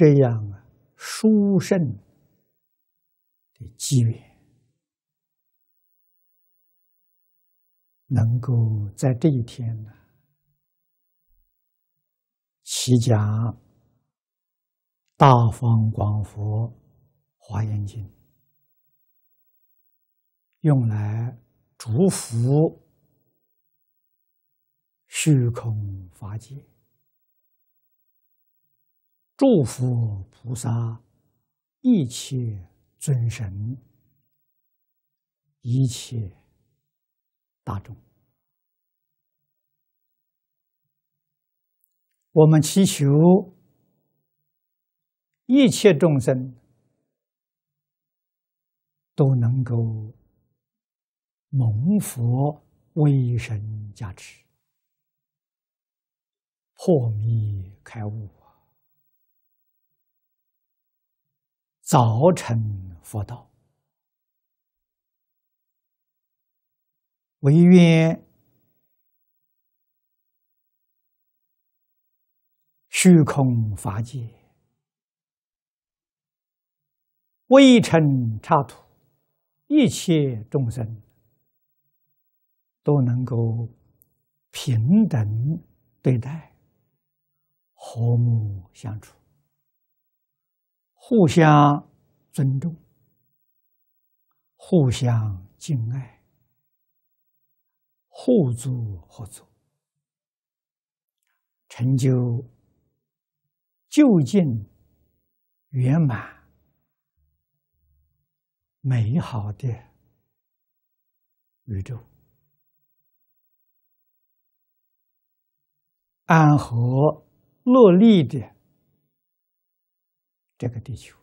这样啊，殊胜的机缘，能够在这一天呢，起家大方广佛华严经》，用来祝福虚空法界。祝福菩萨，一切尊神，一切大众。我们祈求一切众生都能够蒙佛威神加持，破迷开悟。早成佛道，唯愿虚空法界，未成刹土，一切众生都能够平等对待，和睦相处。互相尊重，互相敬爱，互助合作，成就就近圆满、美好的宇宙，安和乐利的。这个地球，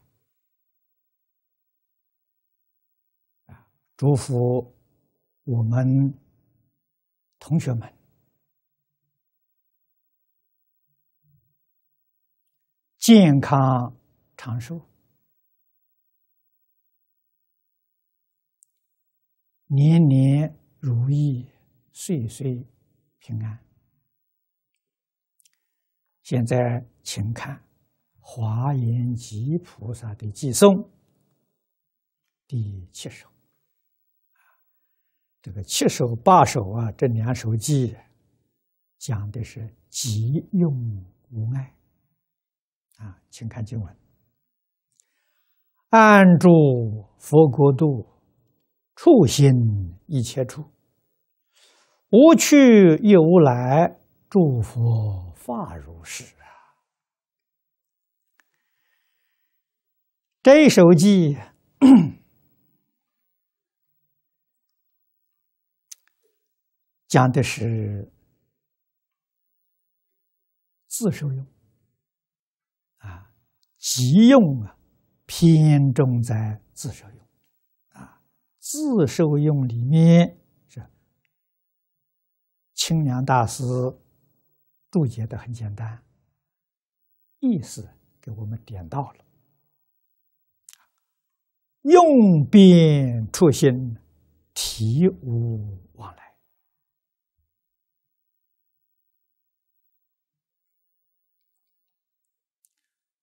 啊！祝福我们同学们健康长寿，年年如意，岁岁平安。现在，请看。华严集菩萨的偈颂第七首，这个七首八首啊，这两首记讲的是急用无碍。啊，请看经文：按住佛国度，处心一切处，无去亦无来，诸佛法如是。这一首偈讲的是自受用啊，急用啊，偏重在自受用啊。自受用里面是清凉大师注解的很简单，意思给我们点到了。用变处心，体无往来。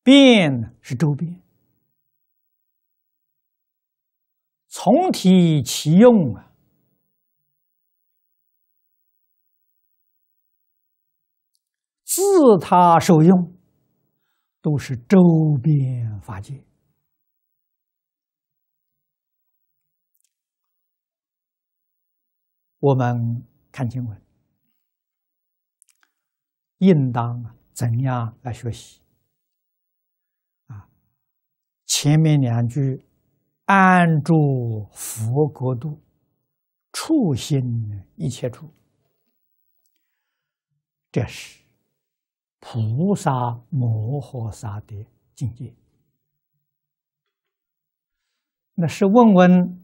变是周边，从体其用啊，自他受用，都是周边法界。我们看经文，应当怎样来学习？啊，前面两句“安住佛国度，处心一切处”，这是菩萨摩诃萨的境界。那是问问。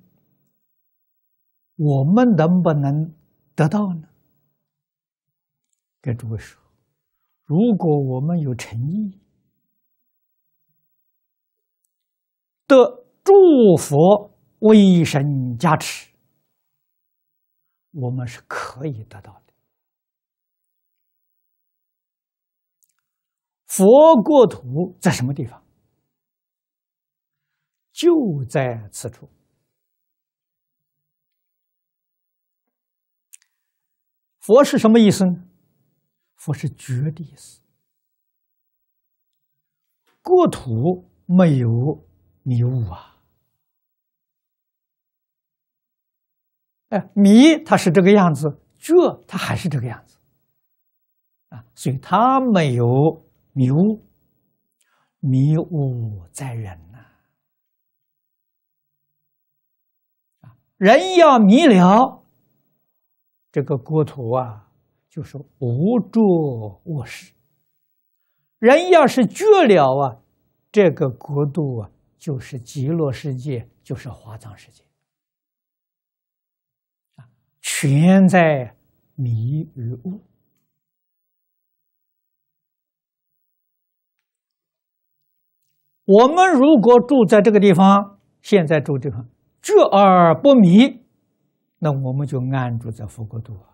我们能不能得到呢？跟诸位说，如果我们有诚意的，祝佛威神加持，我们是可以得到的。佛国土在什么地方？就在此处。佛是什么意思呢？佛是觉的意思。国土没有迷雾啊！哎，迷它是这个样子，觉它还是这个样子啊，所以它没有迷雾。迷雾在人呐，人要迷了。这个国土啊，就是无住卧室。人要是绝了啊，这个国度啊，就是极乐世界，就是华藏世界啊，全在迷与悟。我们如果住在这个地方，现在住地方，住而不迷。那我们就安住在佛国度啊。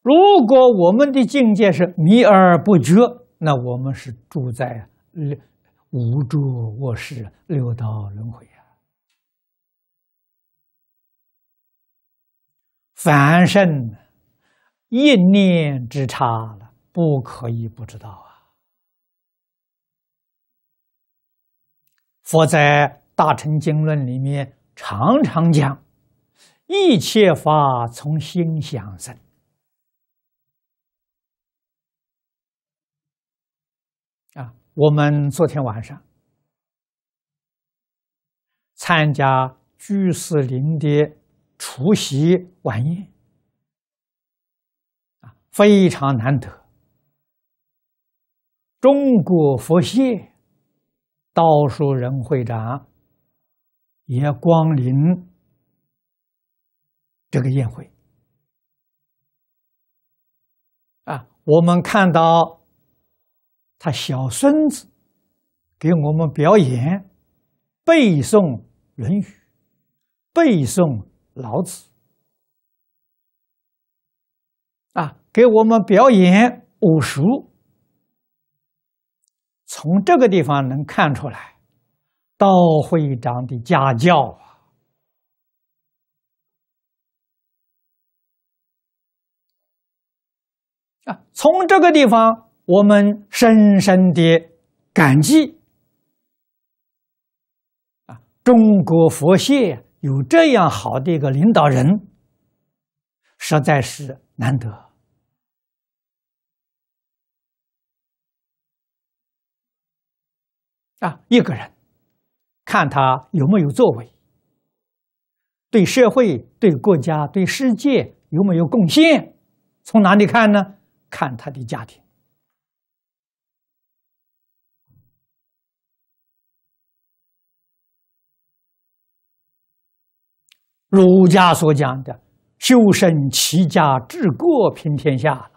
如果我们的境界是迷而不觉，那我们是住在无五住卧识六道轮回啊。凡圣一念之差了，不可以不知道啊。佛在《大乘经论》里面。常常讲，一切法从心想生。啊，我们昨天晚上参加居士林的除夕晚宴，啊，非常难得。中国佛协道术人会长。也要光临这个宴会啊！我们看到他小孙子给我们表演背诵《论语》，背诵《老子》啊，给我们表演武术。从这个地方能看出来。道会长的家教啊！啊，从这个地方，我们深深的感激啊！中国佛系有这样好的一个领导人，实在是难得啊！一个人。看他有没有作为，对社会、对国家、对世界有没有贡献？从哪里看呢？看他的家庭。儒家所讲的“修身齐家治国平天下”了，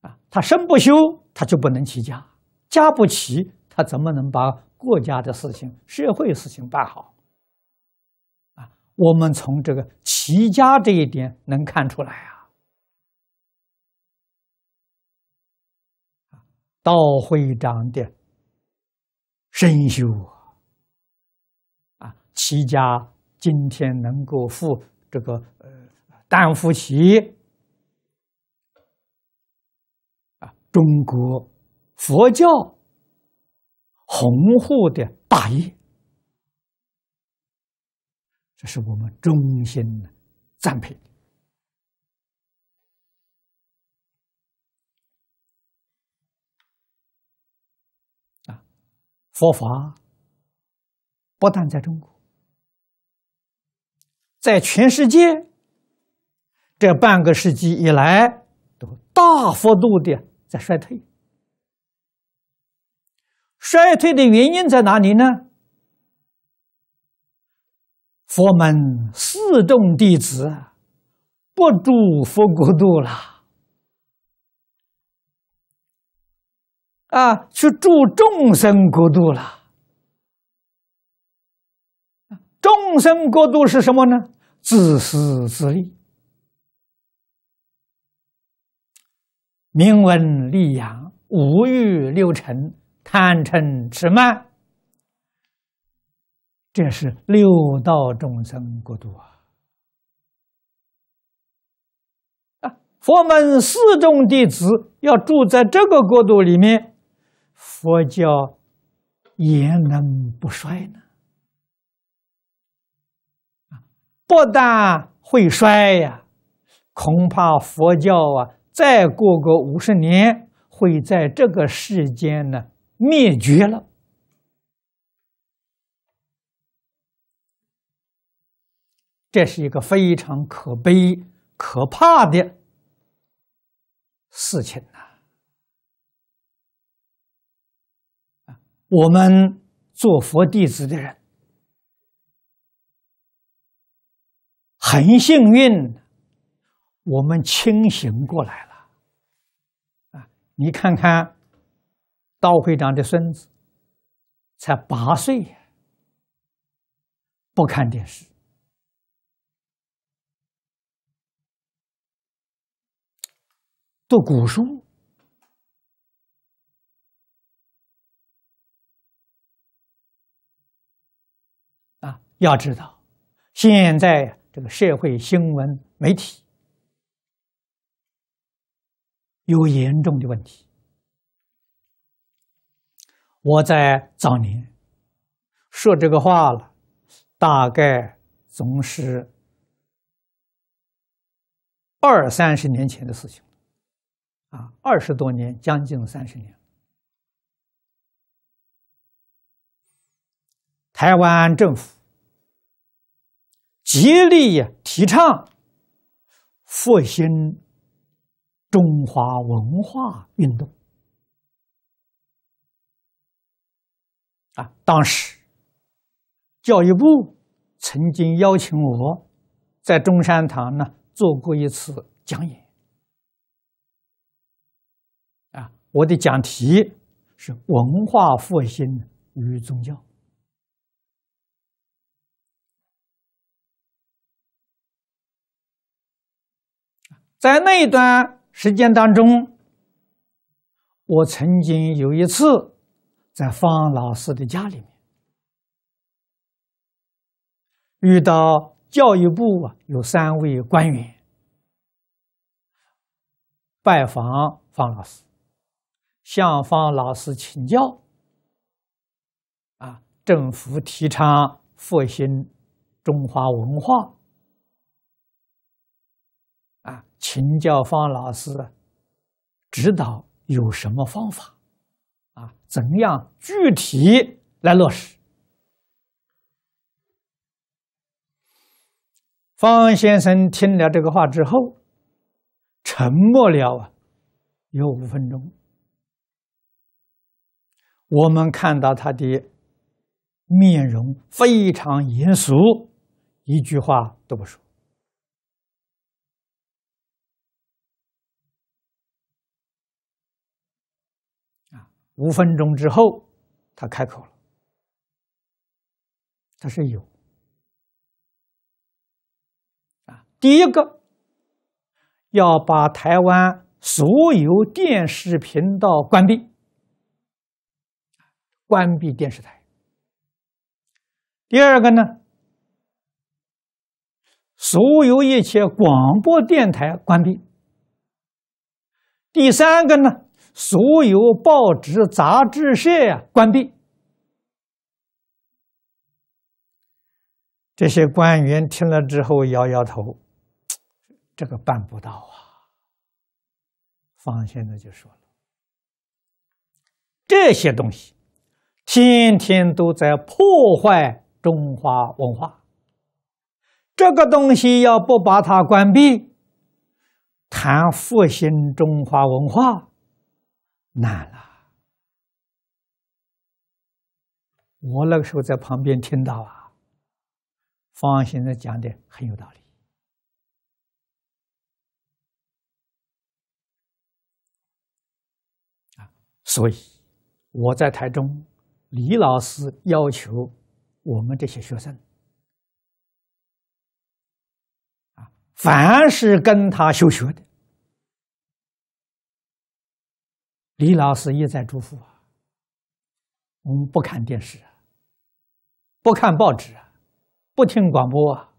啊，他身不修，他就不能齐家；家不齐，他怎么能把国家的事情、社会事情办好？啊，我们从这个齐家这一点能看出来啊，道会长的深修啊，啊，齐家今天能够负这个呃担负起啊中国佛教。宏富的大业，这是我们衷心的赞佩。啊，佛法不但在中国，在全世界这半个世纪以来，都大幅度的在衰退。衰退的原因在哪里呢？佛门四众弟子不住佛国度了，啊，去住众生国度了。众生国度是什么呢？自私自利，名闻利养，五欲六尘。堪称痴慢，这是六道众生国度啊！啊，佛门四众弟子要住在这个国度里面，佛教也能不衰呢？不但会衰呀，恐怕佛教啊，再过个五十年，会在这个世间呢。灭绝了，这是一个非常可悲、可怕的事情呐！啊，我们做佛弟子的人很幸运，我们清醒过来了。啊，你看看。刀会长的孙子才八岁，不看电视，读古书啊！要知道，现在这个社会新闻媒体有严重的问题。我在早年说这个话了，大概总是二三十年前的事情，啊，二十多年，将近三十年。台湾政府极力提倡复兴中华文化运动。啊，当时教育部曾经邀请我，在中山堂呢做过一次讲演。啊，我的讲题是“文化复兴与宗教”。在那一段时间当中，我曾经有一次。在方老师的家里面，遇到教育部啊有三位官员拜访方老师，向方老师请教啊，政府提倡复兴中华文化啊，请教方老师指导有什么方法。啊，怎样具体来落实？方先生听了这个话之后，沉默了啊，有五分钟。我们看到他的面容非常严肃，一句话都不说。五分钟之后，他开口了。他说：“有啊，第一个要把台湾所有电视频道关闭，关闭电视台；第二个呢，所有一切广播电台关闭；第三个呢。”所有报纸杂志社呀，关闭。这些官员听了之后，摇摇头：“ 这个办不到啊。”方先生就说了：“这些东西天天都在破坏中华文化。这个东西要不把它关闭，谈复兴中华文化。”难了。我那个时候在旁边听到啊，方先生讲的很有道理啊，所以我在台中，李老师要求我们这些学生啊，凡是跟他修学的。李老师一再嘱咐啊，我们不看电视不看报纸不听广播啊，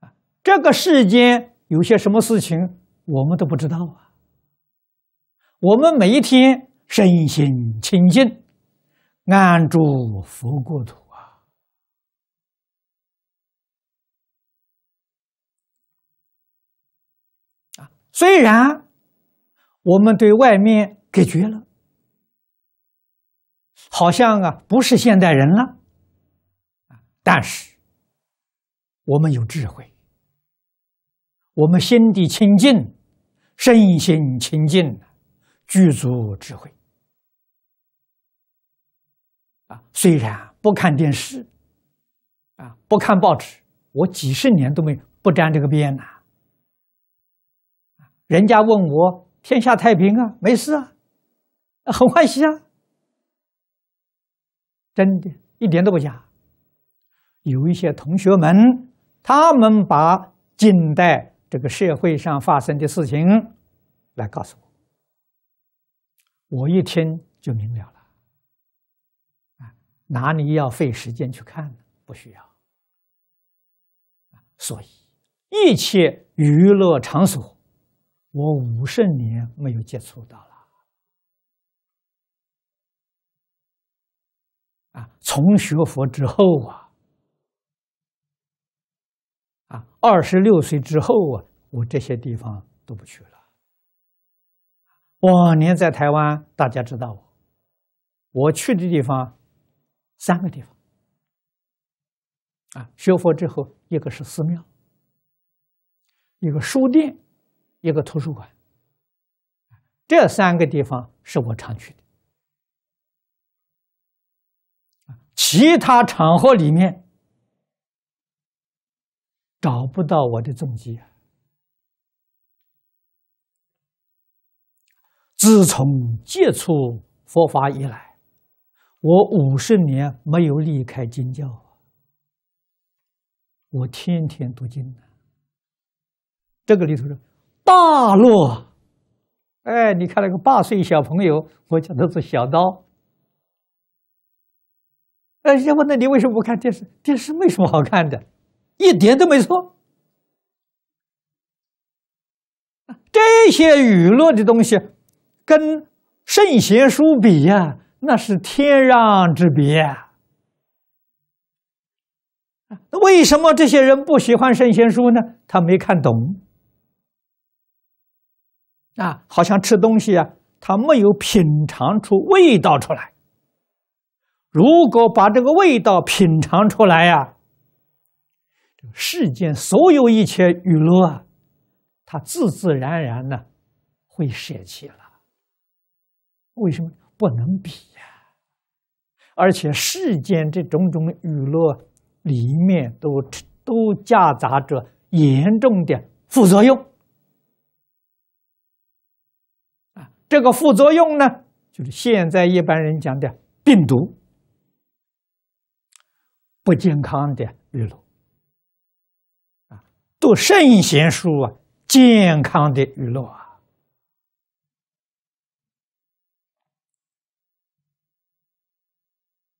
啊，这个世间有些什么事情我们都不知道啊。我们每一天身心清净，安住佛国土啊，啊，虽然。我们对外面隔绝了，好像啊不是现代人了，但是我们有智慧，我们心地清净，身心清净，具足智慧啊。虽然不看电视，啊不看报纸，我几十年都没不沾这个边了。人家问我。天下太平啊，没事啊，很欢喜啊，真的，一点都不假。有一些同学们，他们把近代这个社会上发生的事情来告诉我，我一听就明了了。啊，哪里要费时间去看呢？不需要。所以，一切娱乐场所。我五十年没有接触到了，啊，从学佛之后啊，啊，二十六岁之后啊，我这些地方都不去了。往年在台湾，大家知道，我去的地方三个地方，啊，学佛之后，一个是寺庙，一个书店。一个图书馆，这三个地方是我常去的，其他场合里面找不到我的踪迹啊。自从接触佛法以来，我五十年没有离开经教，我天天读经这个里头说。大落。哎，你看那个八岁小朋友，我叫他是小刀。哎，人家问那你，为什么不看电视？电视没什么好看的，一点都没错。这些娱乐的东西，跟圣贤书比呀，那是天壤之别。啊，那为什么这些人不喜欢圣贤书呢？他没看懂。啊，好像吃东西啊，他没有品尝出味道出来。如果把这个味道品尝出来呀，世间所有一切娱乐，啊，他自自然然的会舍弃了。为什么不能比呀？而且世间这种种娱乐里面都都夹杂着严重的副作用。这个副作用呢，就是现在一般人讲的病毒，不健康的娱乐啊，读圣贤书啊，健康的娱乐啊。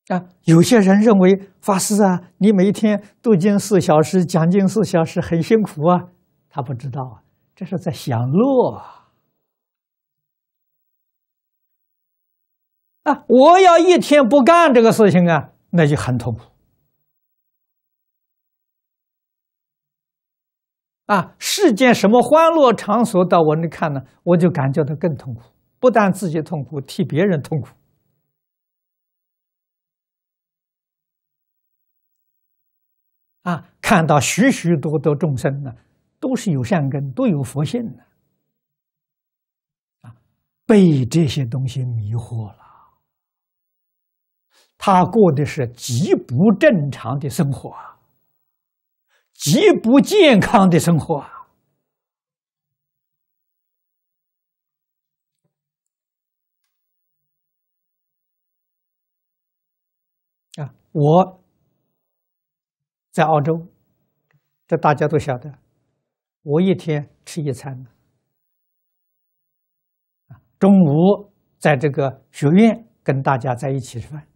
啊，有些人认为发誓啊，你每天读经四小时，讲经四小时很辛苦啊，他不知道，啊，这是在享乐。啊。啊！我要一天不干这个事情啊，那就很痛苦。啊，世间什么欢乐场所，到我那看呢，我就感觉到更痛苦。不但自己痛苦，替别人痛苦。啊，看到许许多多众生呢，都是有善根，都有佛性的，啊，被这些东西迷惑了。他过的是极不正常的生活，极不健康的生活啊！啊，我在澳洲，这大家都晓得，我一天吃一餐中午在这个学院跟大家在一起吃饭。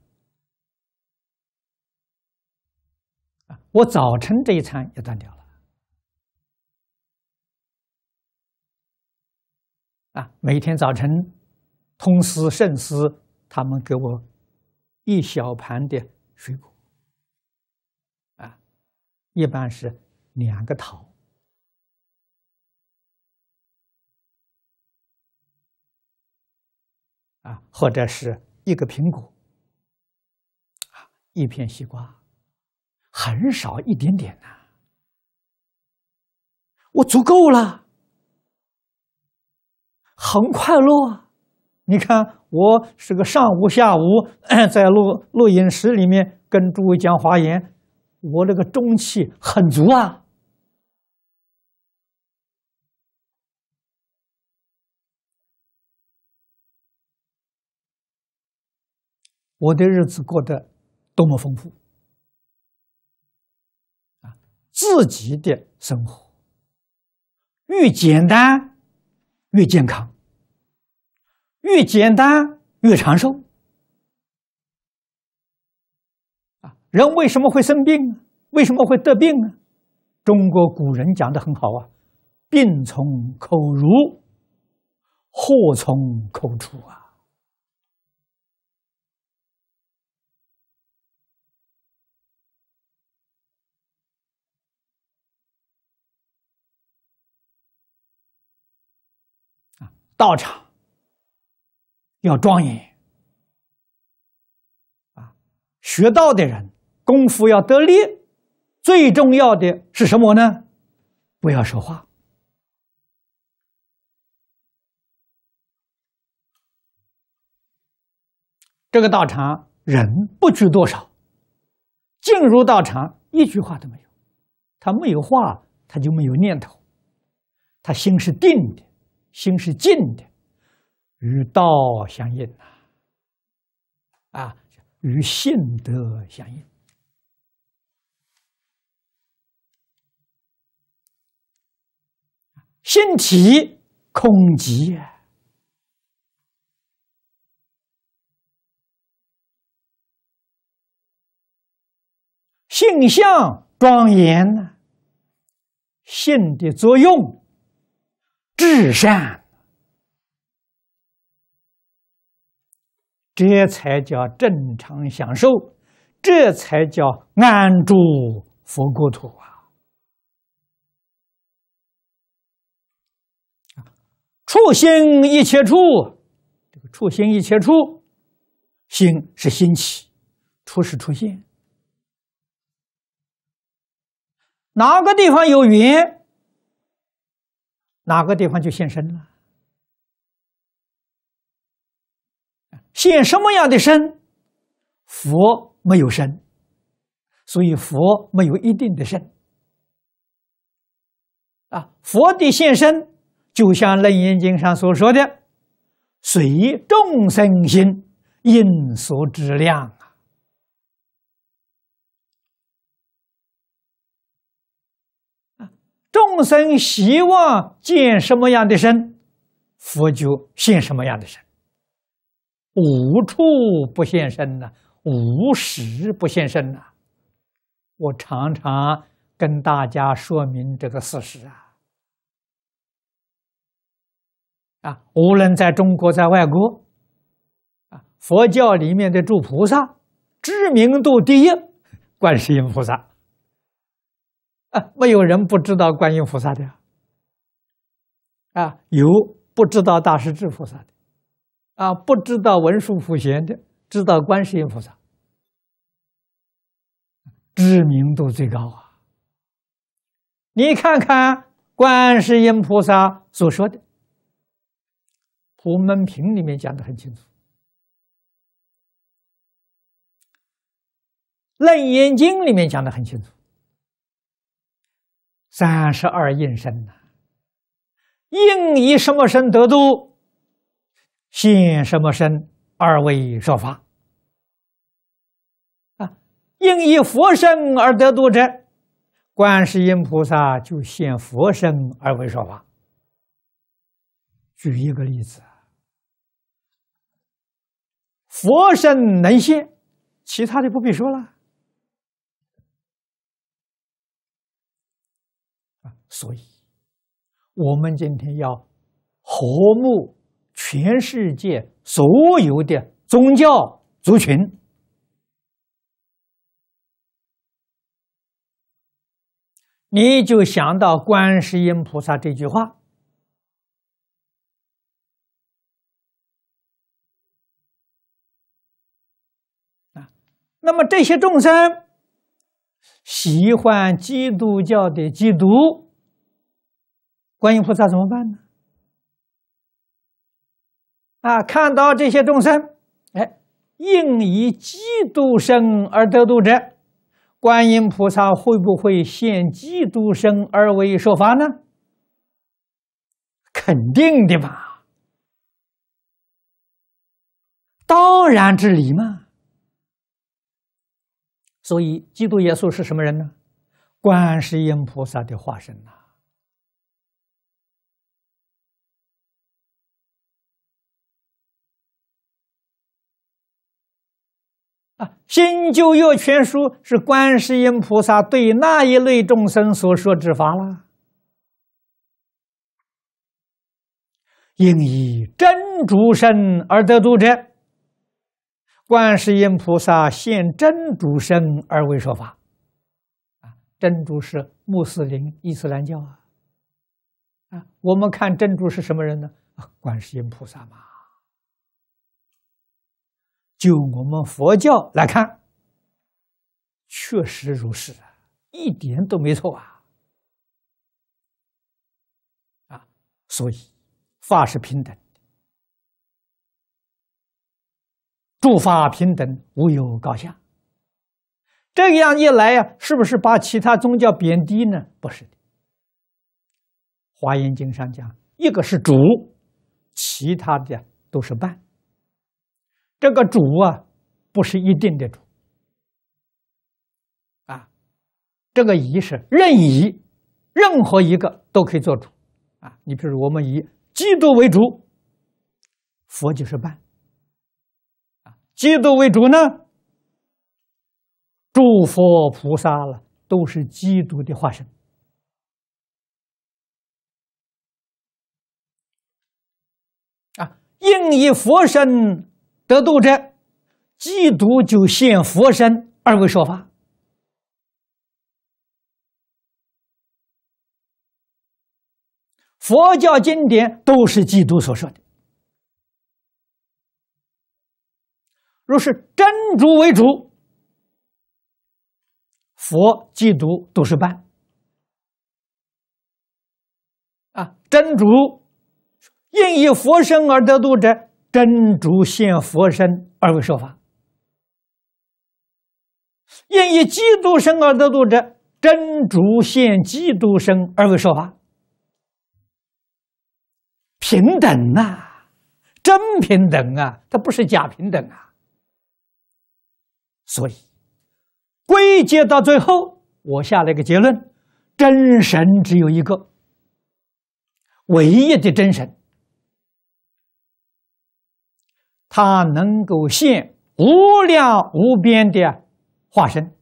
我早晨这一餐也断掉了啊！每天早晨，通司、慎司他们给我一小盘的水果啊，一般是两个桃啊，或者是一个苹果啊，一片西瓜。很少一点点呐，我足够了，很快乐。你看，我是个上午、下午 在录录音室里面跟诸位讲华严，我那个中气很足啊，我的日子过得多么丰富。自己的生活越简单，越健康；越简单，越长寿。啊，人为什么会生病呢？为什么会得病呢？中国古人讲的很好啊，“病从口入，祸从口出”啊。道场要庄严啊！学道的人功夫要得力，最重要的是什么呢？不要说话。这个道场人不拘多少，进入道场一句话都没有，他没有话，他就没有念头，他心是定的。心是静的，与道相应啊，啊，与性德相应。心体空寂呀，性相庄严呢，性的作用。至善，这才叫正常享受，这才叫安住佛国土啊！初心一切处，这个初心一切处，心是心起，初是初心，哪个地方有缘？哪个地方就现身了？现什么样的身？佛没有身，所以佛没有一定的身。啊，佛的现身就像《楞严经》上所说的：“随众生心，应所质量。”众生希望见什么样的身，佛就现什么样的身。无处不现身呐，无时不现身呐。我常常跟大家说明这个事实啊。啊，无论在中国，在外国，啊，佛教里面的诸菩萨，知名度第一，观世音菩萨。啊，没有人不知道观音菩萨的，啊，有不知道大势至菩萨的，啊，不知道文殊普贤的，知道观世音菩萨，知名度最高啊！你看看观世音菩萨所说的《普门品》里面讲的很清楚，《楞严经》里面讲的很清楚。三十二应身呐，应以什么身得度，现什么身而为说法。啊，应以佛身而得度者，观世音菩萨就现佛身而为说法。举一个例子，佛身能现，其他的不必说了。所以，我们今天要和睦全世界所有的宗教族群，你就想到观世音菩萨这句话那么这些众生喜欢基督教的基督。观音菩萨怎么办呢？啊，看到这些众生，哎，应以基督生而得度者，观音菩萨会不会现基督生而为说法呢？肯定的吧，当然之理嘛。所以，基督耶稣是什么人呢？观世音菩萨的化身呐。啊，《新旧约全书》是观世音菩萨对那一类众生所说之法啦。应以真主生而得度者，观世音菩萨现真主生而为说法。啊，真主是穆斯林伊斯兰教啊。啊，我们看真主是什么人呢？啊，观世音菩萨嘛。就我们佛教来看，确实如是，一点都没错啊！啊，所以法是平等的，诸法平等，无有高下。这样一来呀，是不是把其他宗教贬低呢？不是的。华严经上讲，一个是主，其他的都是伴。这个主啊，不是一定的主。啊，这个一，是任意，任何一个都可以做主。啊，你比如我们以基督为主，佛就是伴。啊，基督为主呢，诸佛菩萨了都是基督的化身。啊，应以佛身。得度者，即度就现佛身，二位说法。佛教经典都是基督所说的。若是真主为主，佛基督都是伴。啊，真主因以佛身而得度者。真主现佛身二位说法，愿以基督生而得度者，真主现基督生二位说法，平等啊，真平等啊，它不是假平等啊。所以，归结到最后，我下了一个结论：真神只有一个，唯一的真神。他能够现无量无边的化身，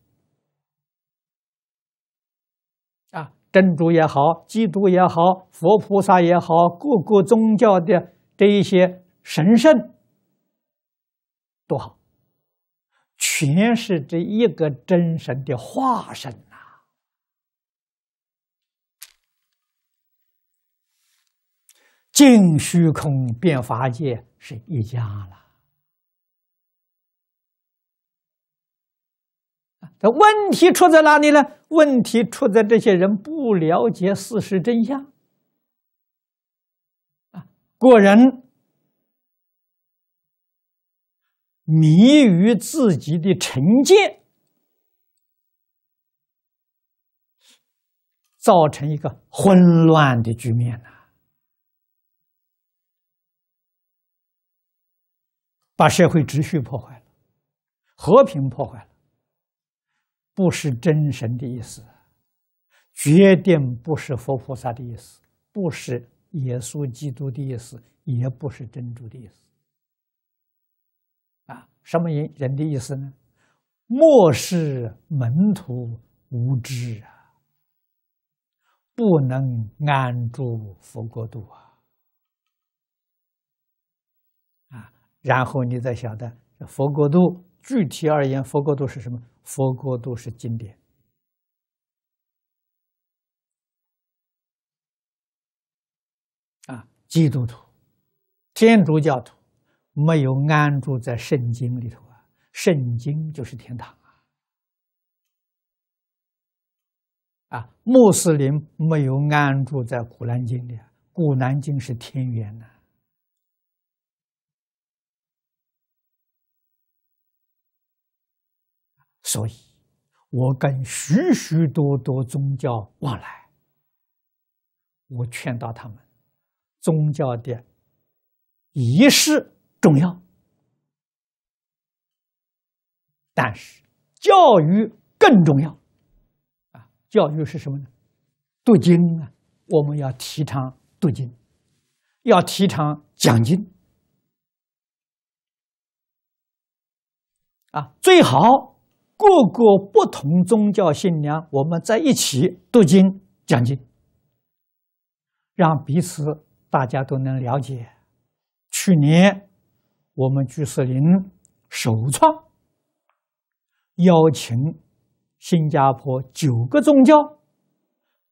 啊，真主也好，基督也好，佛菩萨也好，各个宗教的这一些神圣，多好，全是这一个真神的化身。净虚空变法界是一家了，这问题出在哪里呢？问题出在这些人不了解事实真相，啊，果人迷于自己的成见，造成一个混乱的局面了。把社会秩序破坏了，和平破坏了。不是真神的意思，决定不是佛菩萨的意思，不是耶稣基督的意思，也不是真主的意思。啊，什么人人的意思呢？莫是门徒无知啊，不能安住佛国度啊。然后你再晓得佛国度，具体而言，佛国度是什么？佛国度是经典啊，基督徒、天主教徒没有安住在圣经里头啊，圣经就是天堂啊，啊，穆斯林没有安住在古兰经里，古兰经是天元呐。所以，我跟许许多多宗教往来，我劝导他们，宗教的仪式重要，但是教育更重要，啊，教育是什么呢？读经啊，我们要提倡读经，要提倡讲经，啊，最好。各个不同宗教信仰，我们在一起读经讲经，让彼此大家都能了解。去年，我们居士林首创邀请新加坡九个宗教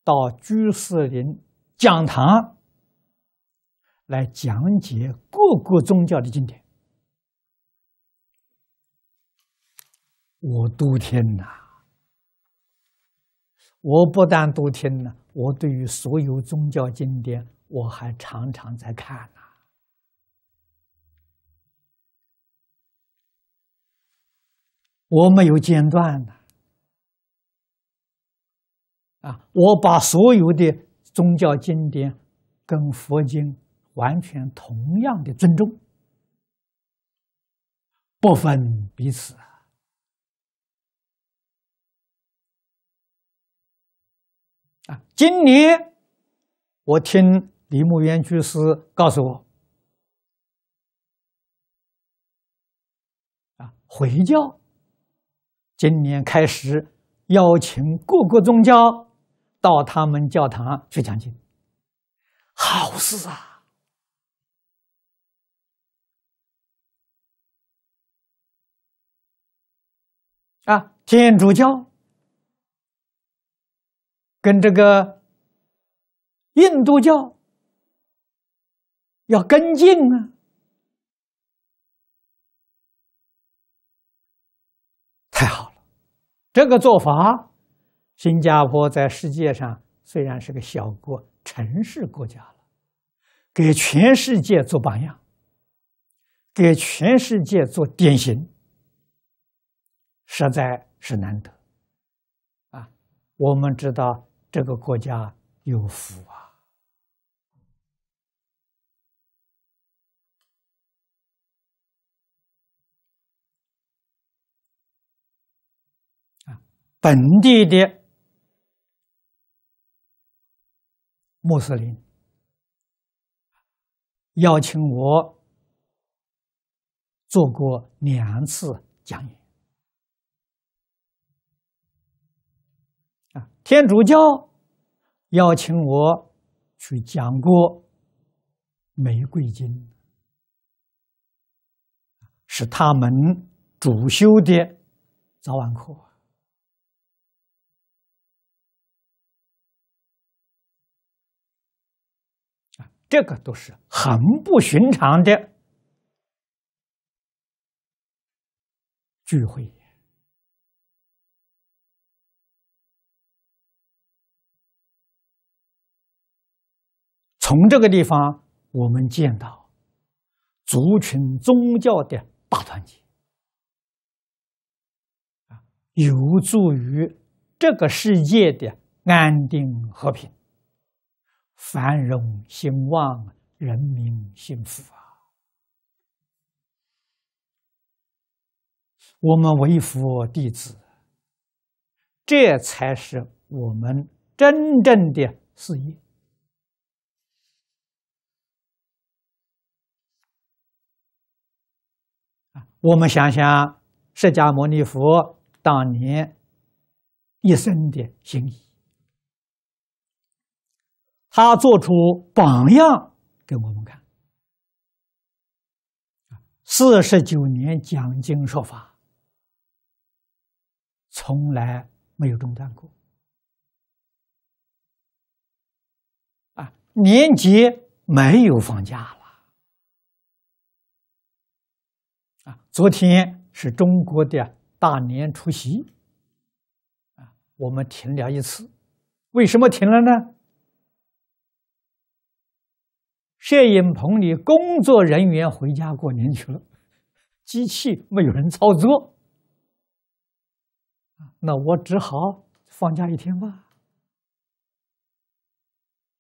到居士林讲堂来讲解各个宗教的经典。我多天呐！我不但多天呐，我对于所有宗教经典，我还常常在看呐。我没有间断呐！啊，我把所有的宗教经典跟佛经完全同样的尊重，不分彼此。啊，今年我听李木原居士告诉我，啊，回教今年开始邀请各个宗教到他们教堂去讲经，好事啊！啊，天主教。跟这个印度教要跟进啊，太好了！这个做法，新加坡在世界上虽然是个小国、城市国家了，给全世界做榜样，给全世界做典型，实在是难得啊！我们知道。这个国家有福啊！啊，本地的穆斯林邀请我做过两次讲演。天主教邀请我去讲过《玫瑰经》，是他们主修的早晚课。这个都是很不寻常的聚会。从这个地方，我们见到族群、宗教的大团结，啊，有助于这个世界的安定、和平、繁荣、兴旺、人民幸福啊！我们为佛弟子，这才是我们真正的事业。我们想想释迦牟尼佛当年一生的心意，他做出榜样给我们看。四十九年讲经说法，从来没有中断过。啊，年节没有放假了。昨天是中国的大年除夕，啊，我们停了一次，为什么停了呢？摄影棚里工作人员回家过年去了，机器没有人操作，那我只好放假一天吧。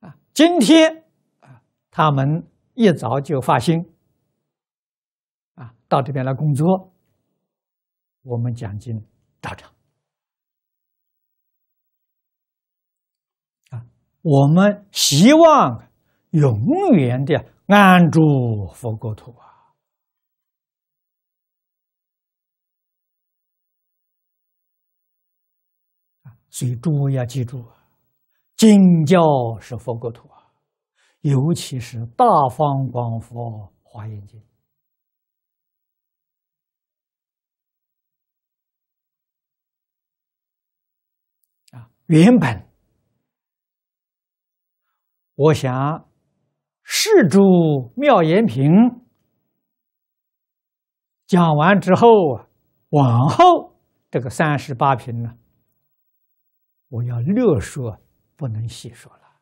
啊，今天啊，他们一早就发心。到这边来工作，我们奖金到账。啊！我们希望永远的安住佛国土啊！所以诸位要记住啊，教是佛国土啊，尤其是《大方广佛华严经》。原本，我想是主妙延平讲完之后啊，往后这个三十八平呢，我要略说，不能细说了，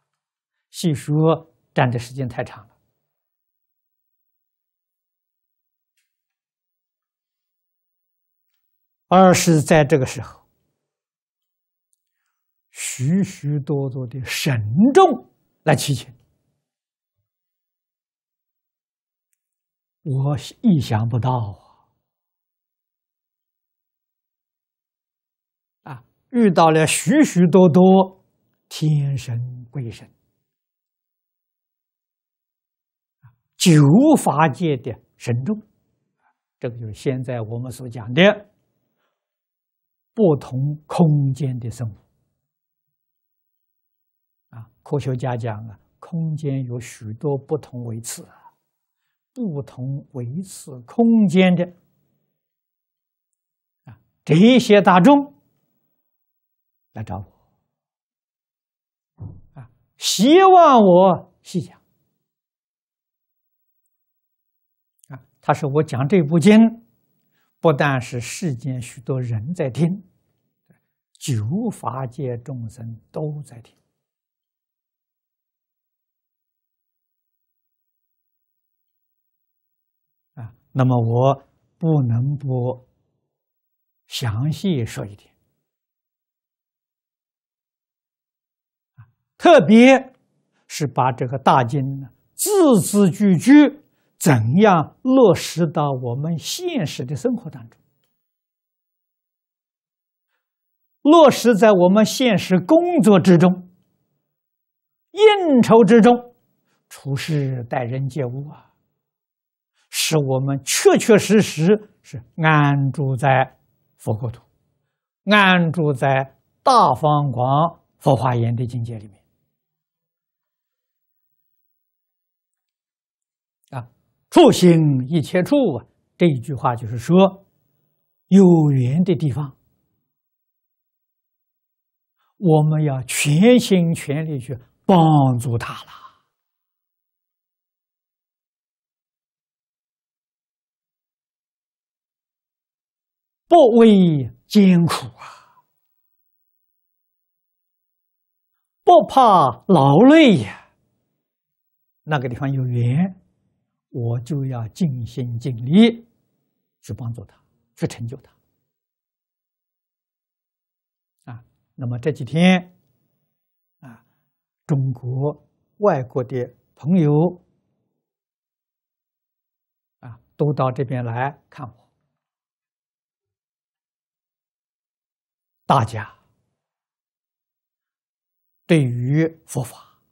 细说占的时间太长了。而是在这个时候。许许多多的神众来祈请，我意想不到啊！啊，遇到了许许多多天神、鬼神、九法界的神众，这个就是现在我们所讲的不同空间的生物。科学家讲啊，空间有许多不同维次，不同维次空间的啊，这些大众来找我啊，希望我细讲啊。他说我讲这部经，不但是世间许多人在听，九法界众生都在听。那么我不能不详细说一点，特别是把这个大经呢字字句句怎样落实到我们现实的生活当中，落实在我们现实工作之中、应酬之中、处事待人接物啊。是我们确确实实是安住在佛国土，安住在大方广佛化严的境界里面。啊，处心一切处啊，这一句话就是说，有缘的地方，我们要全心全力去帮助他了。不畏艰苦啊，不怕劳累呀。那个地方有缘，我就要尽心尽力去帮助他，去成就他。啊，那么这几天，啊，中国外国的朋友，啊，都到这边来看我。大家对于佛法、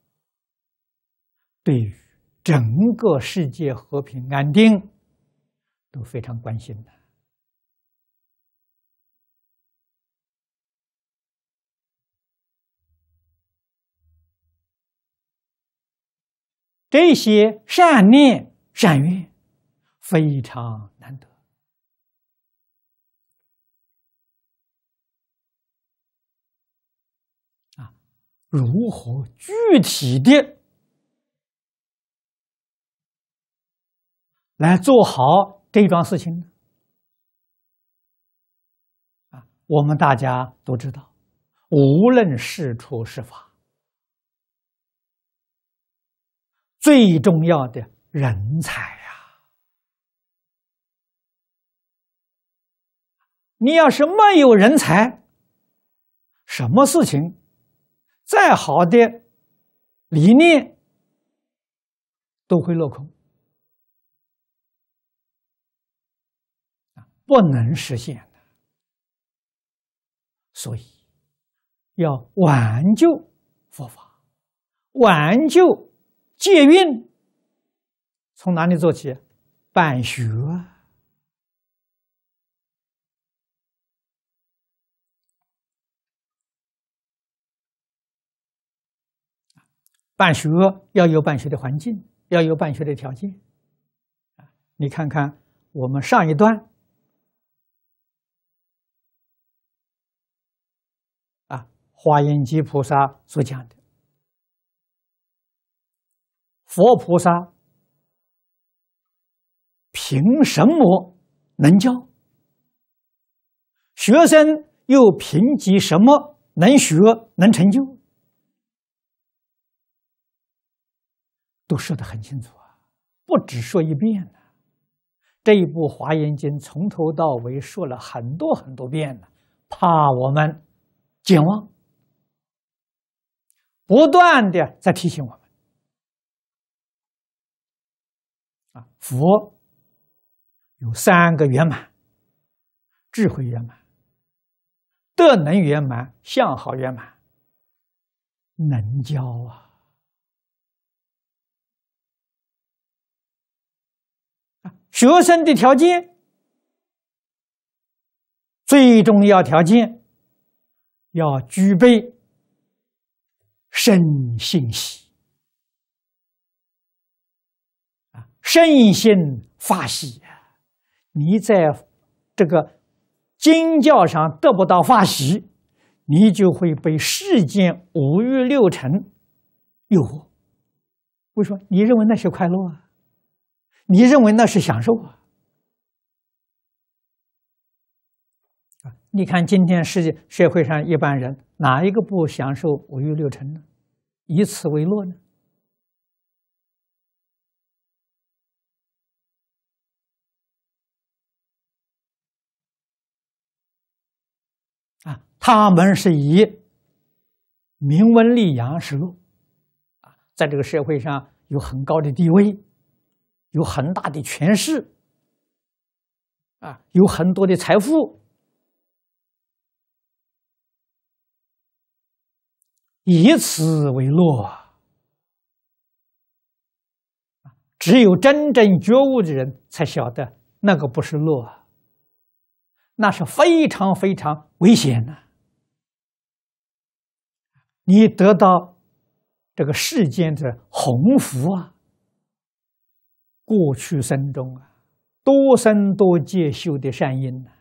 对于整个世界和平安定都非常关心的，这些善念善愿非常难得。如何具体的来做好这桩事情呢？啊，我们大家都知道，无论是出是法，最重要的人才呀！你要是没有人才，什么事情？再好的理念都会落空，不能实现的。所以要挽救佛法，挽救戒运，从哪里做起？办学。办学要有办学的环境，要有办学的条件。你看看我们上一段，啊，华严基菩萨所讲的，佛菩萨凭什么能教？学生又凭借什么能学、能成就？都说得很清楚啊，不只说一遍了。这一部《华严经》从头到尾说了很多很多遍了，怕我们健忘，不断的在提醒我们啊。佛有三个圆满：智慧圆满、德能圆满、相好圆满。能教啊！学生的条件最重要，条件要具备身心喜啊，身心发喜啊。你在这个经教上得不到发喜，你就会被世间五欲六尘诱惑。为什么？你认为那是快乐啊？你认为那是享受啊？你看今天世界社会上一般人哪一个不享受五欲六尘呢？以此为乐呢？啊，他们是以明文立言示路，啊，在这个社会上有很高的地位。有很大的权势啊，有很多的财富，以此为乐。只有真正觉悟的人才晓得，那个不是啊，那是非常非常危险的。你得到这个世间的鸿福啊！过去生中啊，多生多劫修的善因呐，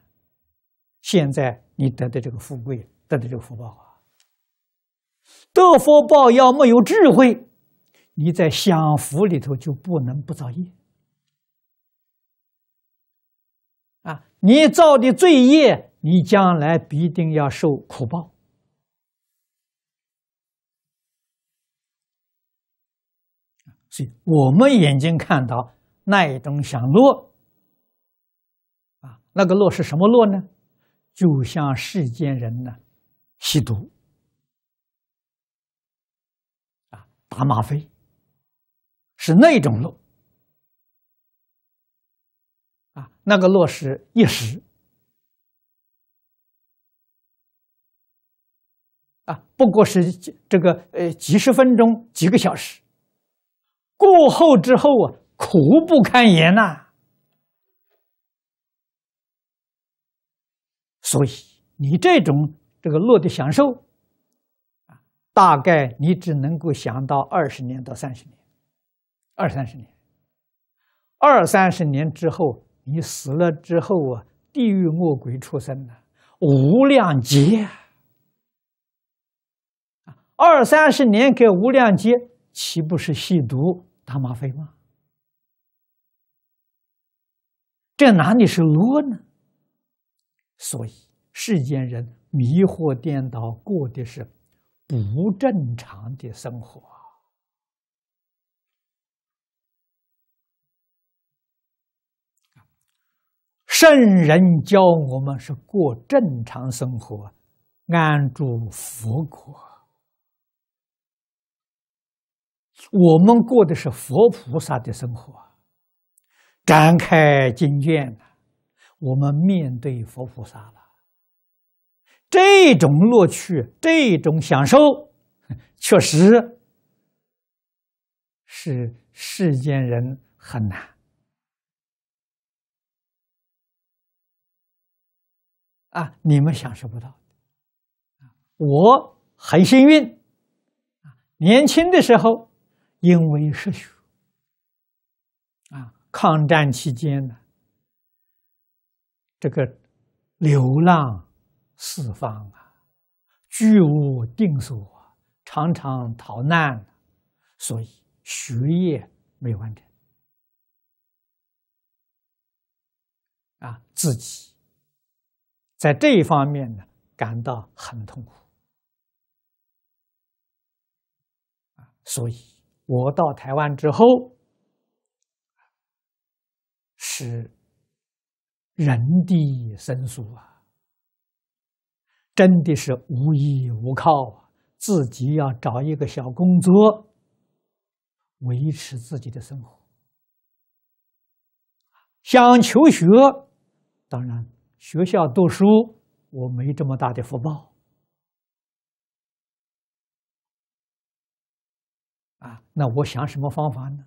现在你得的这个富贵，得的这个福报啊，得福报要没有智慧，你在享福里头就不能不造业啊！你造的罪业，你将来必定要受苦报。所以我们眼睛看到那一种享乐，啊，那个乐是什么乐呢？就像世间人呢，吸毒，啊，打吗啡，是那种乐，啊，那个落是一时，啊，不过是这个呃几十分钟几个小时。过后之后啊，苦不堪言呐。所以你这种这个乐的享受，啊，大概你只能够想到二十年到三十年，二三十年。二三十年之后，你死了之后啊，地狱恶鬼出生了，无量劫。二三十年给无量劫，岂不是吸毒？打吗啡吗？这哪里是恶呢？所以世间人迷惑颠倒，过的是不正常的生活圣人教我们是过正常生活，安住佛国。我们过的是佛菩萨的生活，展开经卷我们面对佛菩萨了，这种乐趣，这种享受，确实是世间人很难啊！你们享受不到，我很幸运，年轻的时候。因为失学啊，抗战期间呢，这个流浪四方啊，居无定所啊，常常逃难，所以学业没有完成啊，自己在这一方面呢感到很痛苦啊，所以。我到台湾之后，是人的生疏啊，真的是无依无靠，啊，自己要找一个小工作维持自己的生活。想求学，当然学校读书，我没这么大的福报。那我想什么方法呢？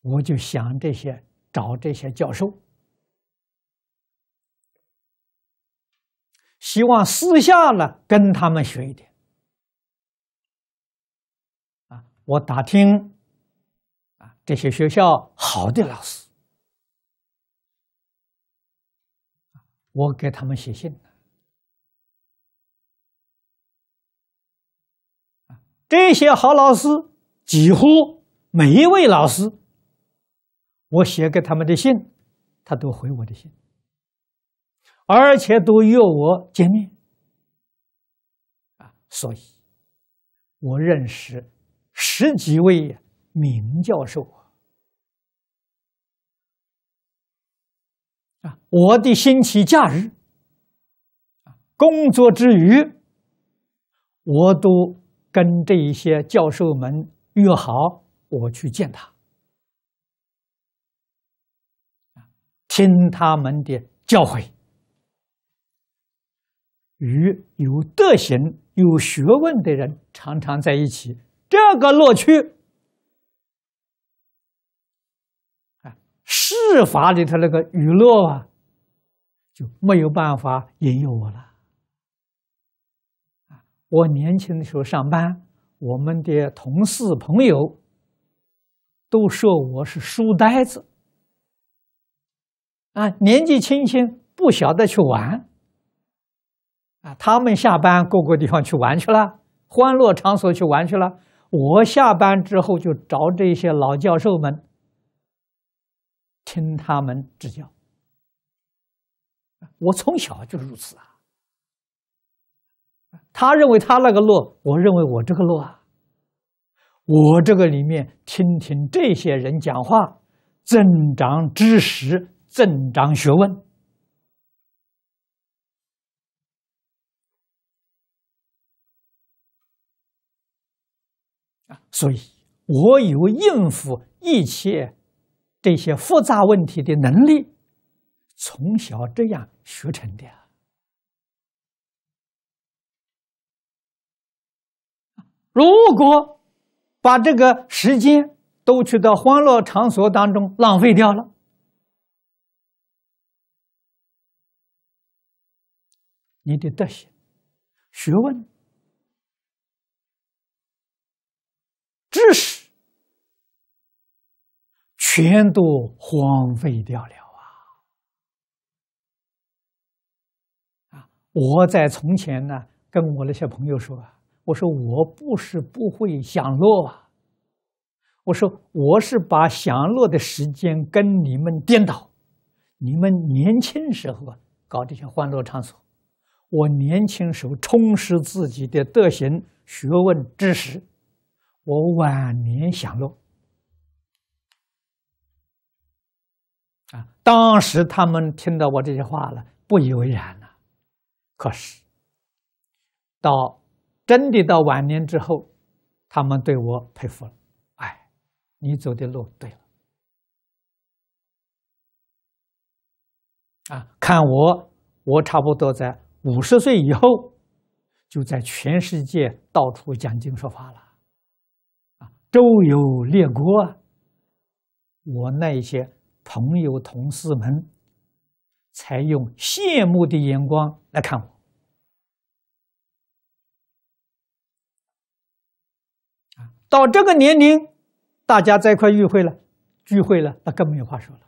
我就想这些，找这些教授，希望私下呢跟他们学一点。啊，我打听，啊这些学校好的老师，我给他们写信了。这些好老师。几乎每一位老师，我写给他们的信，他都回我的信，而且都约我见面。啊，所以，我认识十几位名教授啊。啊，我的星期假日，工作之余，我都跟这一些教授们。约好，我去见他，听他们的教诲，与有德行、有学问的人常常在一起，这个乐趣，啊，世法里头那个娱乐啊，就没有办法引诱我了。我年轻的时候上班。我们的同事朋友都说我是书呆子啊，年纪轻轻不晓得去玩啊。他们下班各个地方去玩去了，欢乐场所去玩去了。我下班之后就找这些老教授们听他们指教。我从小就如此啊。他认为他那个落，我认为我这个落啊，我这个里面听听这些人讲话，增长知识，增长学问啊。所以，我有应付一切这些复杂问题的能力，从小这样学成的。如果把这个时间都去到欢乐场所当中浪费掉了，你的德行、学问、知识全都荒废掉了啊！啊，我在从前呢，跟我那些朋友说啊。我说我不是不会享乐啊，我说我是把享乐的时间跟你们颠倒，你们年轻时候啊搞这些欢乐场所，我年轻时候充实自己的德行、学问、知识，我晚年享乐。啊，当时他们听到我这些话了，不以为然了，可是到真的到晚年之后，他们对我佩服了。哎，你走的路对了。啊，看我，我差不多在五十岁以后，就在全世界到处讲经说法了，啊，周游列国。我那些朋友同事们，才用羡慕的眼光来看我。到这个年龄，大家在一块聚会了，聚会了，那更没有话说了。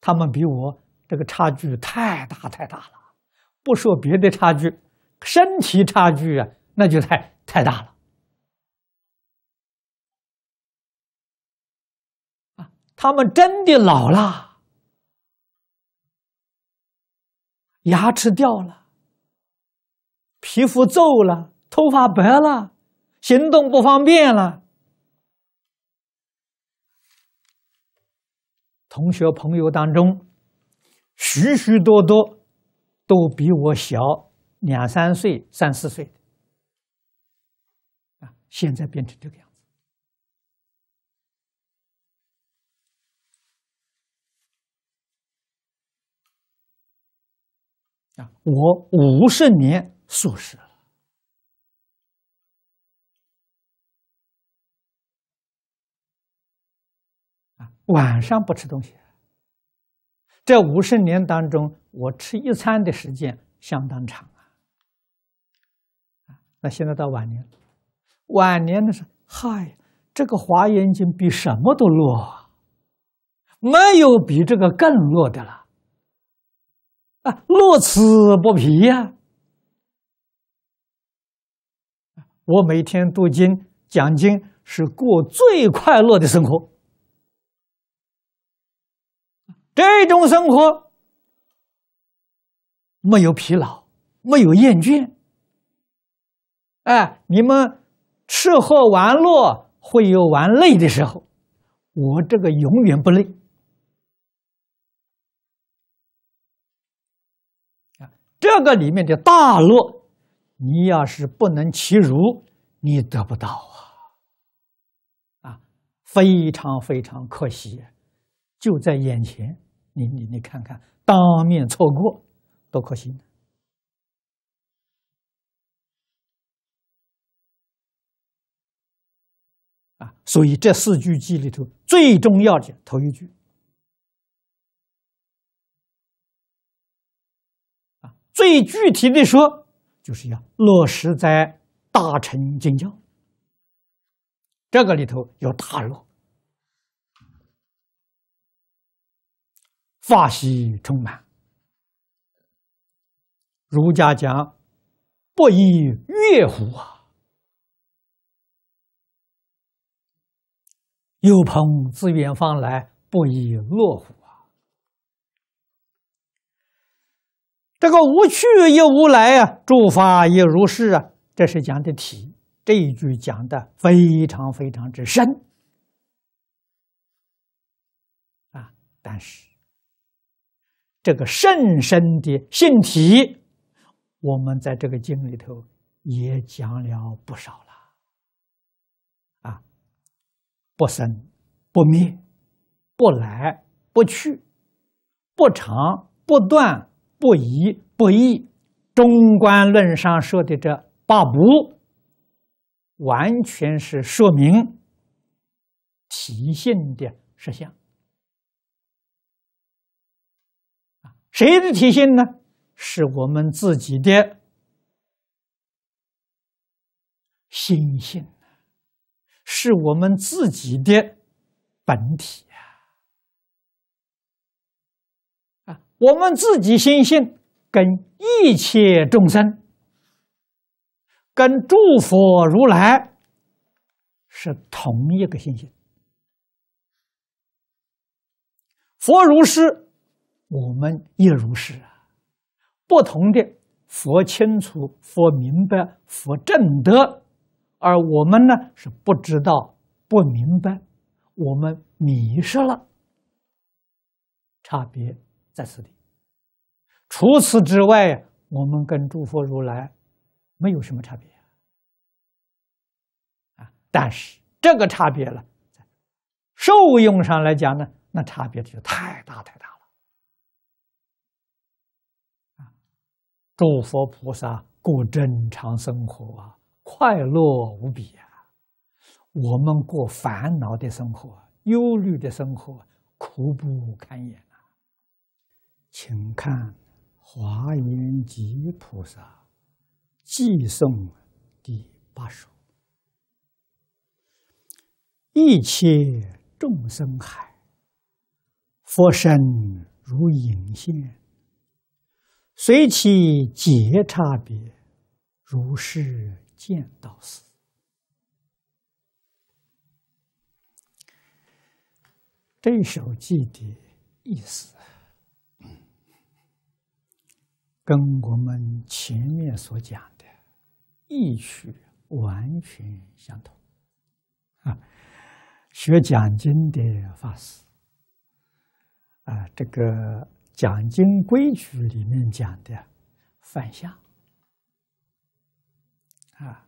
他们比我这个差距太大太大了，不说别的差距，身体差距啊，那就太太大了。啊，他们真的老了，牙齿掉了，皮肤皱了，头发白了。行动不方便了，同学朋友当中，许许多多都比我小两三岁、三四岁，啊，现在变成这个样子。啊，我五十年素食。晚上不吃东西。这五十年当中，我吃一餐的时间相当长啊。那现在到晚年了，晚年的时候，嗨，这个《华严经》比什么都弱，没有比这个更弱的了。啊，乐此不疲呀。我每天读经讲经，是过最快乐的生活。这种生活没有疲劳，没有厌倦。哎，你们吃喝玩乐会有玩累的时候，我这个永远不累。啊，这个里面的大乐，你要是不能其如，你得不到啊！啊，非常非常可惜，就在眼前。你你你看看，当面错过多可惜！啊，所以这四句偈里头最重要的头一句，啊，最具体的说，就是要落实在大乘经教，这个里头有大乐。发息充满。儒家讲：“不亦乐乎啊？有朋自远方来，不亦乐乎啊？”这个无去亦无来啊，诸法亦如是啊。这是讲的体。这一句讲的非常非常之深啊。但是。这个甚深的性体，我们在这个经里头也讲了不少了。啊，不生不灭，不来不去，不长不断，不移不异，《中观论》上说的这八不，完全是说明体性的实相。谁的体性呢？是我们自己的心性，是我们自己的本体啊！啊，我们自己心性跟一切众生、跟诸佛如来是同一个心性，佛如是，我们亦如是啊，不同的佛清楚、佛明白、佛正德，而我们呢是不知道、不明白，我们迷失了。差别在此地。除此之外，我们跟诸佛如来没有什么差别啊。但是这个差别了，受用上来讲呢，那差别就太大太大了。诸佛菩萨过正常生活啊，快乐无比啊！我们过烦恼的生活，忧虑的生活，苦不堪言啊！请看《华严集菩萨偈颂第八首：一切众生海，佛身如影现。随其结差别，如是见到死。这首偈的意思，跟我们前面所讲的意趣完全相同啊！学讲经的法师啊，这个。讲经规矩里面讲的反相啊，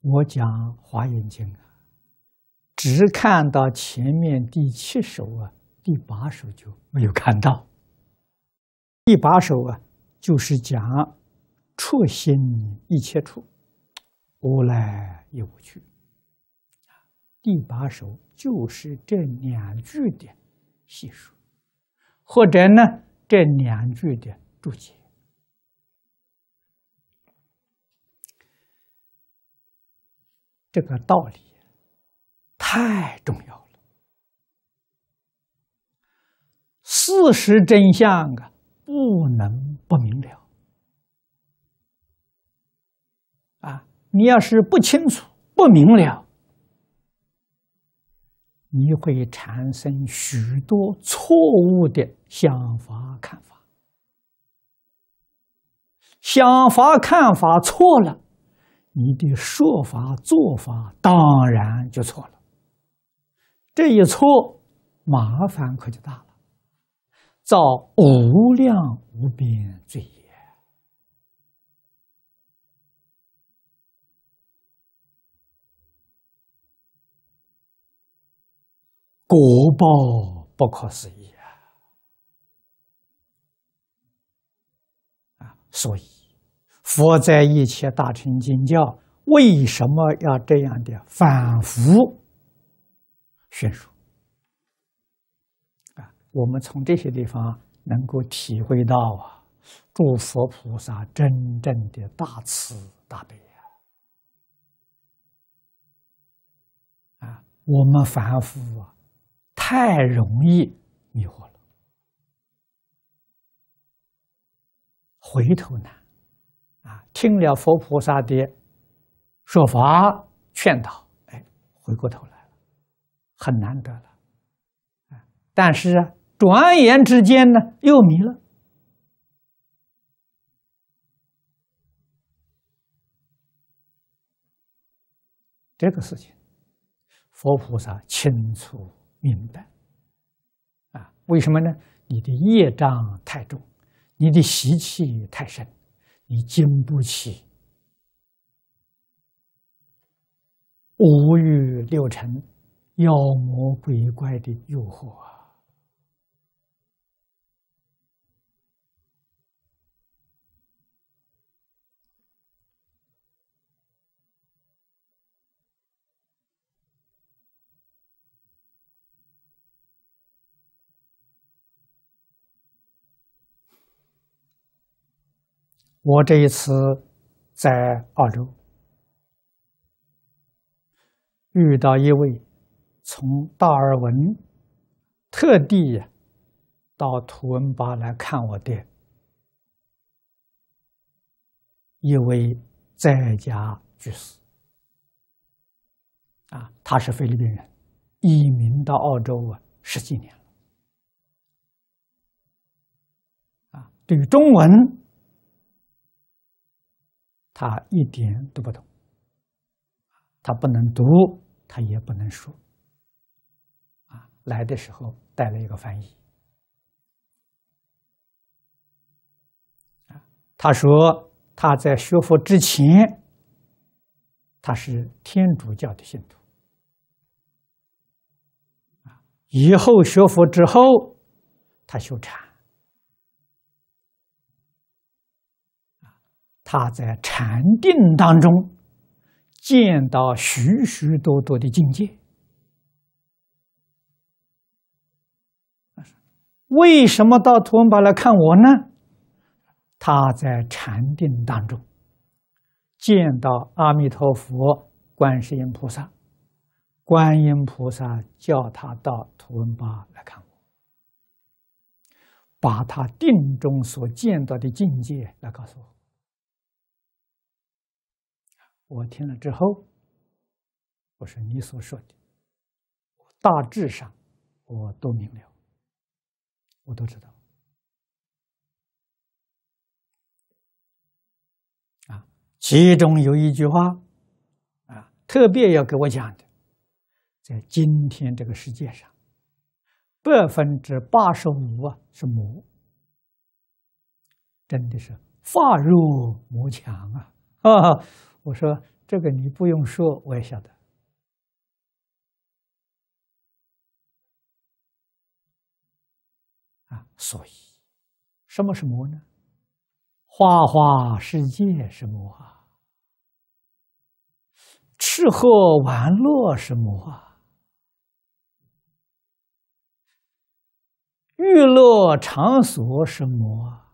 我讲《华严经》啊，只看到前面第七首啊，第八首就没有看到。第八首啊，就是讲“初心一切处，无来也无去”。第八首就是这两句的细说，或者呢，这两句的注解。这个道理太重要了，事实真相啊，不能不明了。啊，你要是不清楚、不明了。你会产生许多错误的想法、看法。想法、看法错了，你的说法、做法当然就错了。这一错，麻烦可就大了，造无量无边罪。国报不可思议啊！所以佛在一切大乘经教为什么要这样的反复宣说啊？我们从这些地方能够体会到啊，诸佛菩萨真正的大慈大悲啊！啊，我们反复啊。太容易迷惑了，回头难啊！听了佛菩萨的说法劝导，哎，回过头来了，很难得了。但是啊，转眼之间呢，又迷了。这个事情，佛菩萨清楚。明白，啊，为什么呢？你的业障太重，你的习气太深，你经不起五欲六尘、妖魔鬼怪的诱惑啊。我这一次在澳洲遇到一位从达尔文特地到图恩巴来看我的一位在家居士啊，他是菲律宾人，移民到澳洲啊十几年了啊，对于中文。他一点都不懂，他不能读，他也不能说，啊，来的时候带了一个翻译，他说他在学佛之前，他是天主教的信徒，以后学佛之后，他修禅。他在禅定当中见到许许多多的境界。为什么到图文巴来看我呢？他在禅定当中见到阿弥陀佛、观世音菩萨，观音菩萨叫他到图文巴来看我，把他定中所见到的境界来告诉我。我听了之后，我说你所说的，大致上我都明了，我都知道。啊，其中有一句话，啊，特别要给我讲的，在今天这个世界上，百分之八十五啊是魔，真的是法入魔强啊！啊。我说这个你不用说，我也晓得。啊，所以什么是魔呢？花花世界是魔啊！吃喝玩乐是魔啊！娱乐场所是魔啊！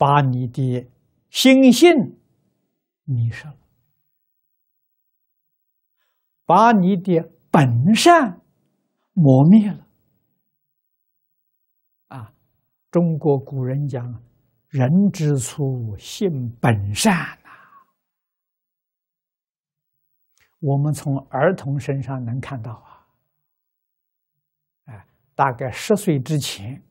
把你的心性迷失了，把你的本善磨灭了。啊，中国古人讲“人之初，性本善”呐。我们从儿童身上能看到啊，哎，大概十岁之前。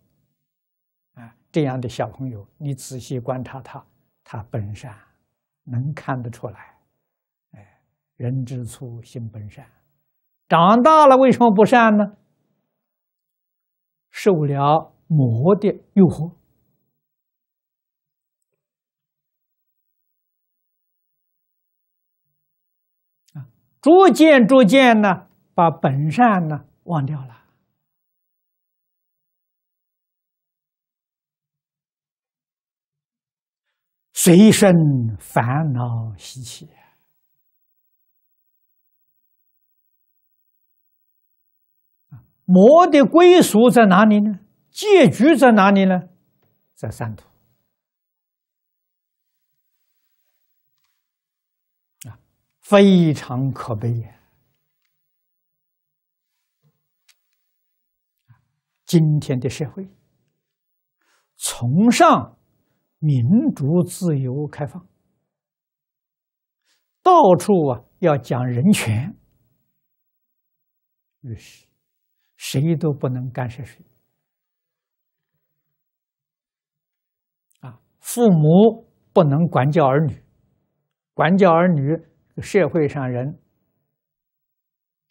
这样的小朋友，你仔细观察他，他本善，能看得出来。哎，人之初，性本善，长大了为什么不善呢？受了魔的诱惑，啊，逐渐逐渐呢，把本善呢忘掉了。随身烦恼习气，魔的归属在哪里呢？结局在哪里呢？在三途啊，非常可悲呀！今天的社会崇尚。民主、自由、开放，到处啊要讲人权，于是谁都不能干涉谁。啊，父母不能管教儿女，管教儿女，社会上人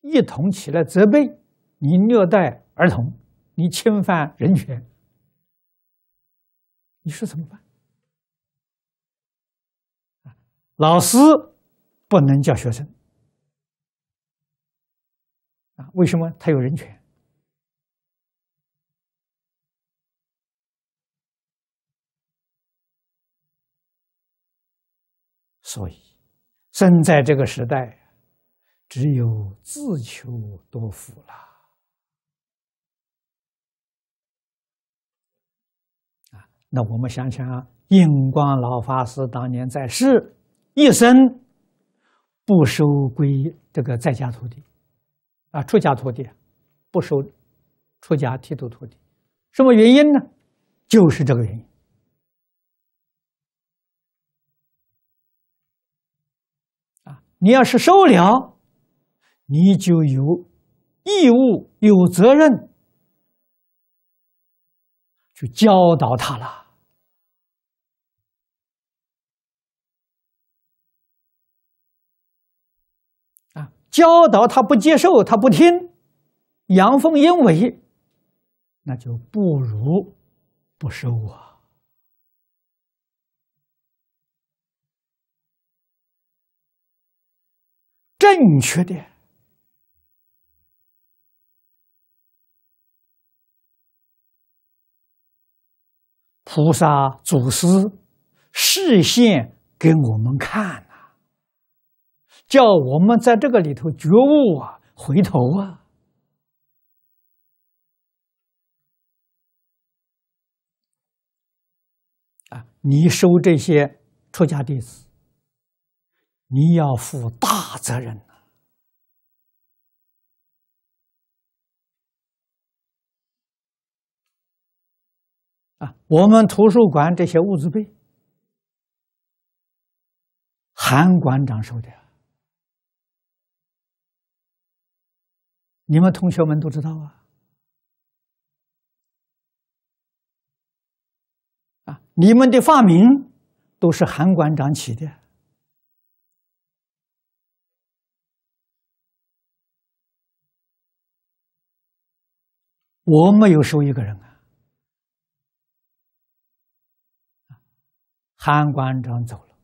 一同起来责备你虐待儿童，你侵犯人权，你说怎么办？老师不能叫学生啊？为什么他有人权？所以，生在这个时代，只有自求多福了。啊，那我们想想，印光老法师当年在世。一生不收归这个在家徒弟，啊，出家徒弟不收出家剃度徒弟，什么原因呢？就是这个原因。啊，你要是收了，你就有义务、有责任去教导他了。教导他不接受，他不听，阳奉阴违，那就不如不收啊！正确的菩萨祖师示现给我们看。叫我们在这个里头觉悟啊，回头啊！啊，你收这些出家弟子，你要负大责任呐！啊，我们图书馆这些物资费，韩馆长收的。你们同学们都知道啊！啊，你们的发明都是韩馆长起的，我没有收一个人啊。韩馆长走了，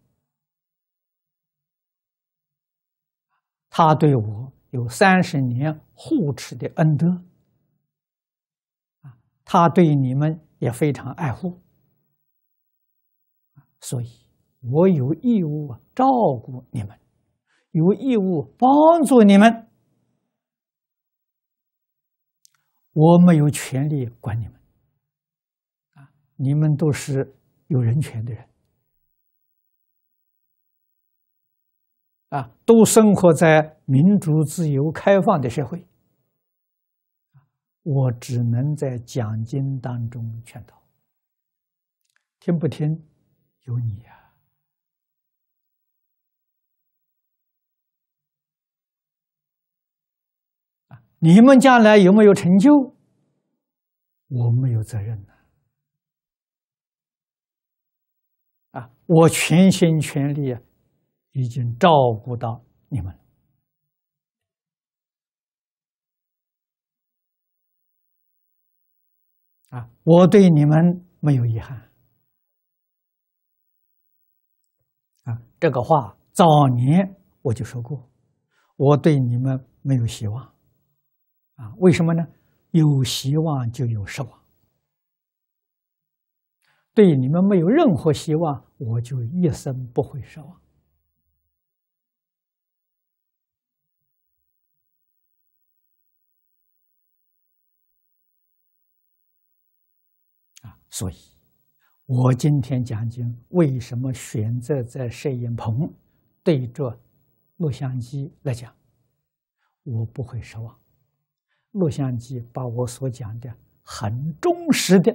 他对我。有三十年护持的恩德他对你们也非常爱护所以我有义务照顾你们，有义务帮助你们。我没有权利管你们啊，你们都是有人权的人。啊，都生活在民主、自由、开放的社会，我只能在讲经当中劝导，听不听，由你呀！啊，你们将来有没有成就，我没有责任呐！啊，我全心全力啊。已经照顾到你们了啊！我对你们没有遗憾啊！这个话早年我就说过，我对你们没有希望啊！为什么呢？有希望就有失望，对你们没有任何希望，我就一生不会失望。所以，我今天讲经，为什么选择在摄影棚对着录像机来讲？我不会失望，录像机把我所讲的很忠实的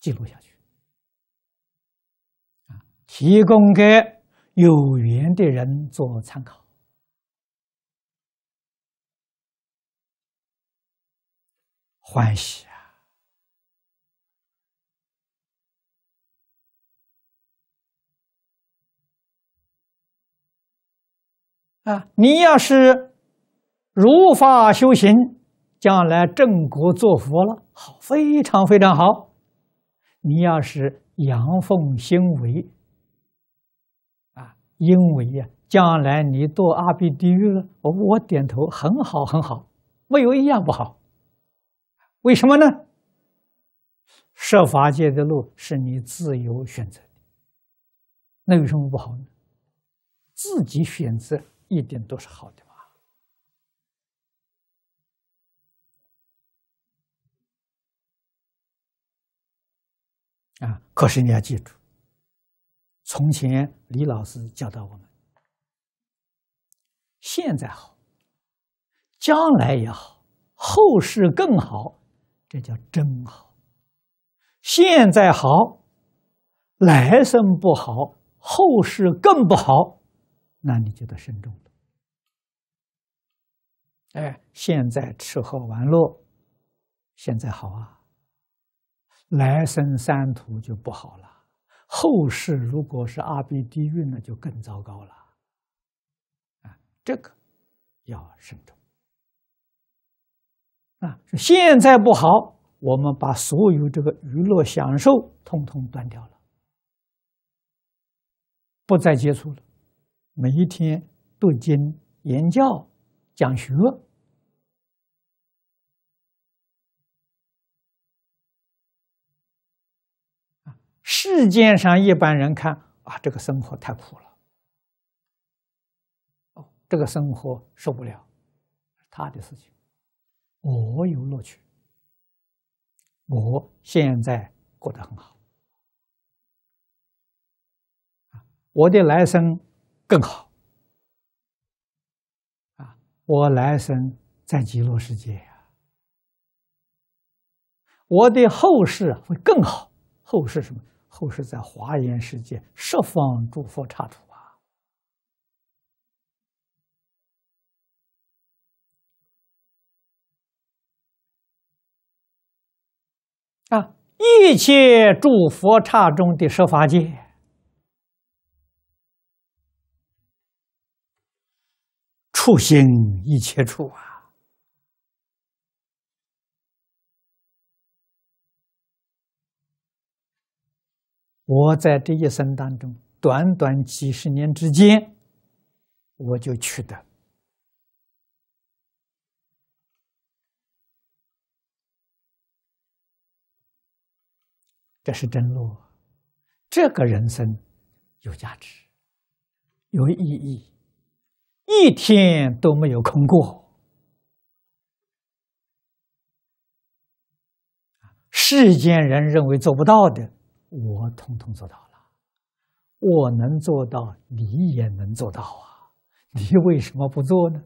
记录下去，啊，提供给有缘的人做参考，欢喜。啊，你要是如法修行，将来正果做佛了，好，非常非常好。你要是阳奉心违，啊，因为呀，将来你堕阿鼻地狱了。我我点头，很好很好，没有一样不好。为什么呢？设法界的路是你自由选择，那有什么不好呢？自己选择。一定都是好的嘛！啊，可是你要记住，从前李老师教导我们：现在好，将来也好，后世更好，这叫真好；现在好，来生不好，后世更不好。那你就得慎重了。哎，现在吃喝玩乐，现在好啊，来生三途就不好了。后世如果是阿鼻地狱，那就更糟糕了。啊，这个要慎重。啊，现在不好，我们把所有这个娱乐享受通通断掉了，不再接触了。每一天读经、言教、讲学。啊，世间上一般人看啊，这个生活太苦了，哦，这个生活受不了，他的事情，我有乐趣，我现在过得很好，我的来生。更好啊！我来生在极乐世界呀，我的后世会更好。后世什么？后世在华严世界，十方诸佛刹土啊，啊，一切诸佛刹中的十法界。处心一切处啊！我在这一生当中，短短几十年之间，我就取得，这是真路，这个人生有价值，有意义。一天都没有空过。世间人认为做不到的，我通通做到了。我能做到，你也能做到啊！你为什么不做呢？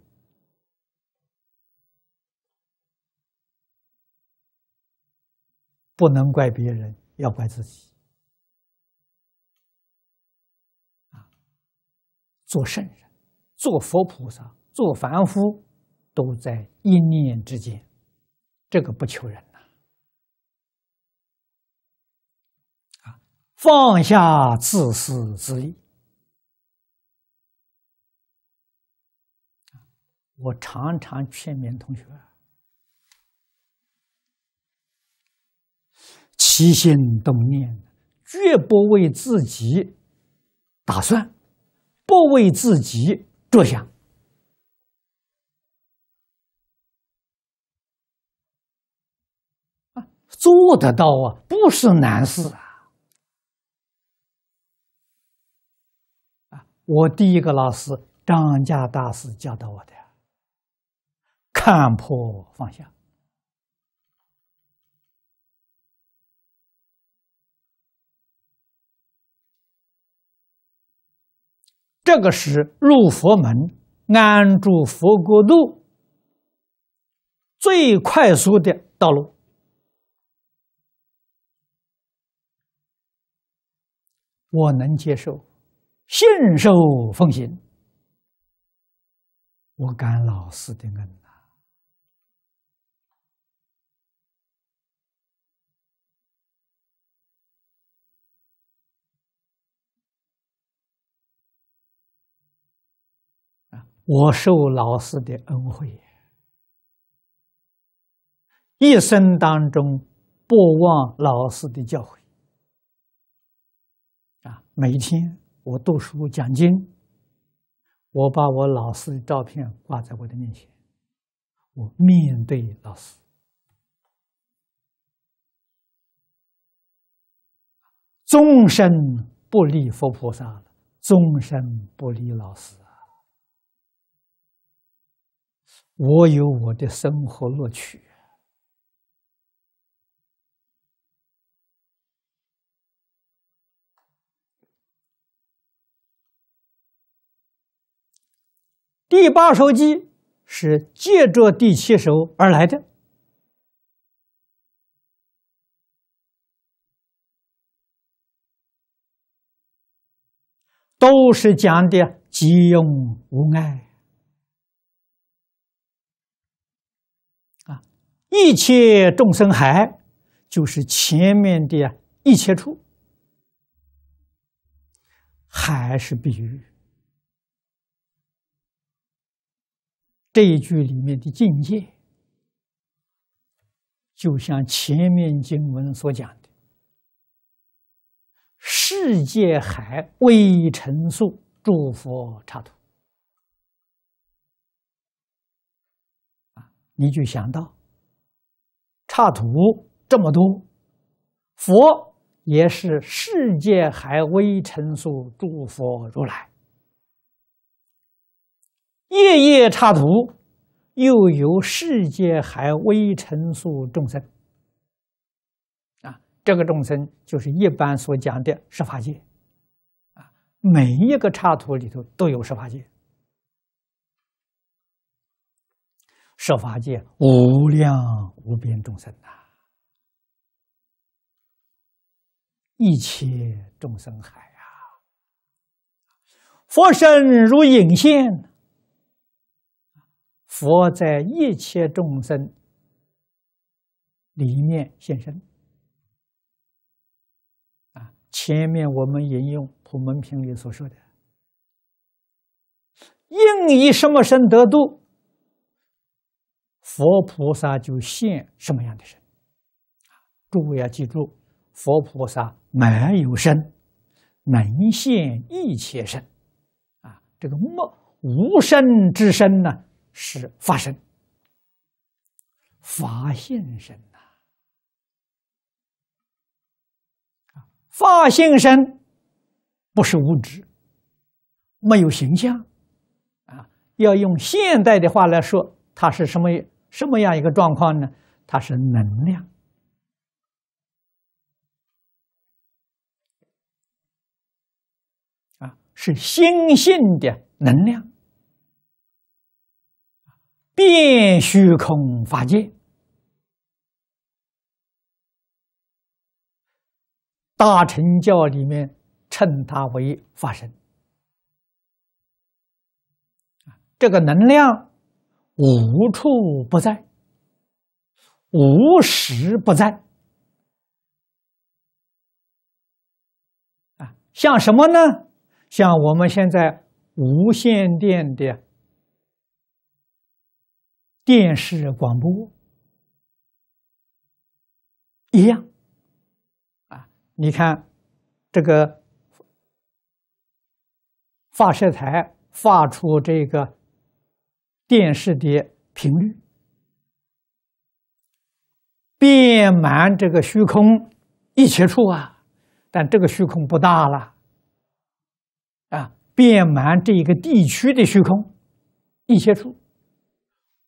不能怪别人，要怪自己。啊，做圣人。做佛菩萨，做凡夫，都在一念之间，这个不求人呐、啊，放下自私自利。我常常劝勉同学，起心动念，绝不为自己打算，不为自己。坐下，啊，做得到啊，不是难事啊！啊，我第一个老师张家大师教导我的，看破放下。这个是入佛门、安住佛国度最快速的道路，我能接受，信守奉行，我感老师的恩。我受老师的恩惠，一生当中不忘老师的教诲。啊，每天我读书讲经，我把我老师的照片挂在我的面前，我面对老师，终身不离佛菩萨了，终身不离老师。我有我的生活乐趣。第八首机是借着第七首而来的，都是讲的急用无碍。一切众生海，就是前面的一切处，还是比喻这一句里面的境界，就像前面经文所讲的，世界海未成数，诸佛刹土啊，你就想到。插图这么多，佛也是世界海微尘数诸佛如来，夜夜插图，又有世界海微尘数众生，啊，这个众生就是一般所讲的十法界，啊，每一个插图里头都有十法界。设法界无量无边众生呐，一切众生海啊，佛身如影现，佛在一切众生里面现身啊。前面我们引用普门品里所说的：“应以什么身得度。”佛菩萨就现什么样的身，诸位要记住，佛菩萨没有身，能现一切身，啊！这个“莫无身之身”呢，是法身，法性身啊！法性身不是物质，没有形象，啊！要用现代的话来说，它是什么？什么样一个状况呢？它是能量啊，是心性的能量，变虚空法界。大乘教里面称它为法身，这个能量。无处不在，无时不在啊！像什么呢？像我们现在无线电的电视广播一样啊！你看这个发射台发出这个。电视的频率变满这个虚空一切处啊，但这个虚空不大了，啊，变满这一个地区的虚空一切处，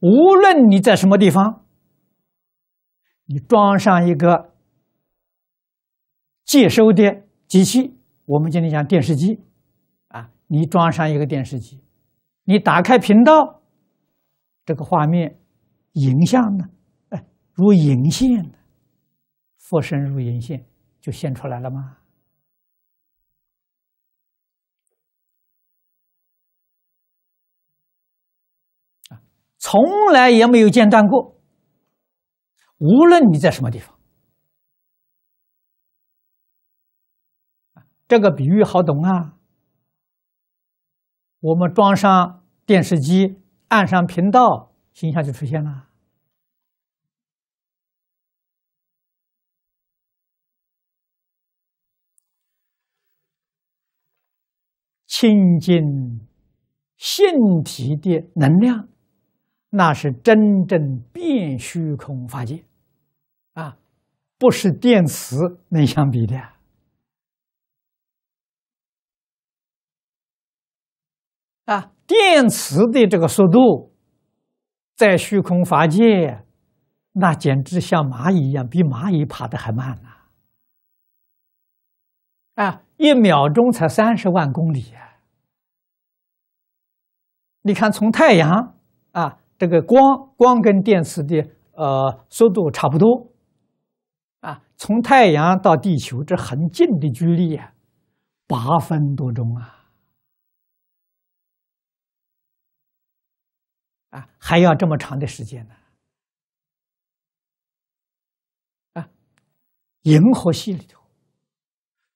无论你在什么地方，你装上一个接收的机器，我们今天讲电视机，啊，你装上一个电视机，你打开频道。这个画面，影像呢？哎，如影线，佛身如影线，就现出来了吗？从来也没有间断过。无论你在什么地方，这个比喻好懂啊！我们装上电视机。岸上频道形象就出现了，清净性体的能量，那是真正变虚空法界啊，不是电磁能相比的啊。电磁的这个速度，在虚空法界，那简直像蚂蚁一样，比蚂蚁爬的还慢呢。啊，一秒钟才三十万公里啊！你看，从太阳啊，这个光光跟电磁的呃速度差不多啊，从太阳到地球这很近的距离啊，八分多钟啊。还要这么长的时间呢！啊，银河系里头，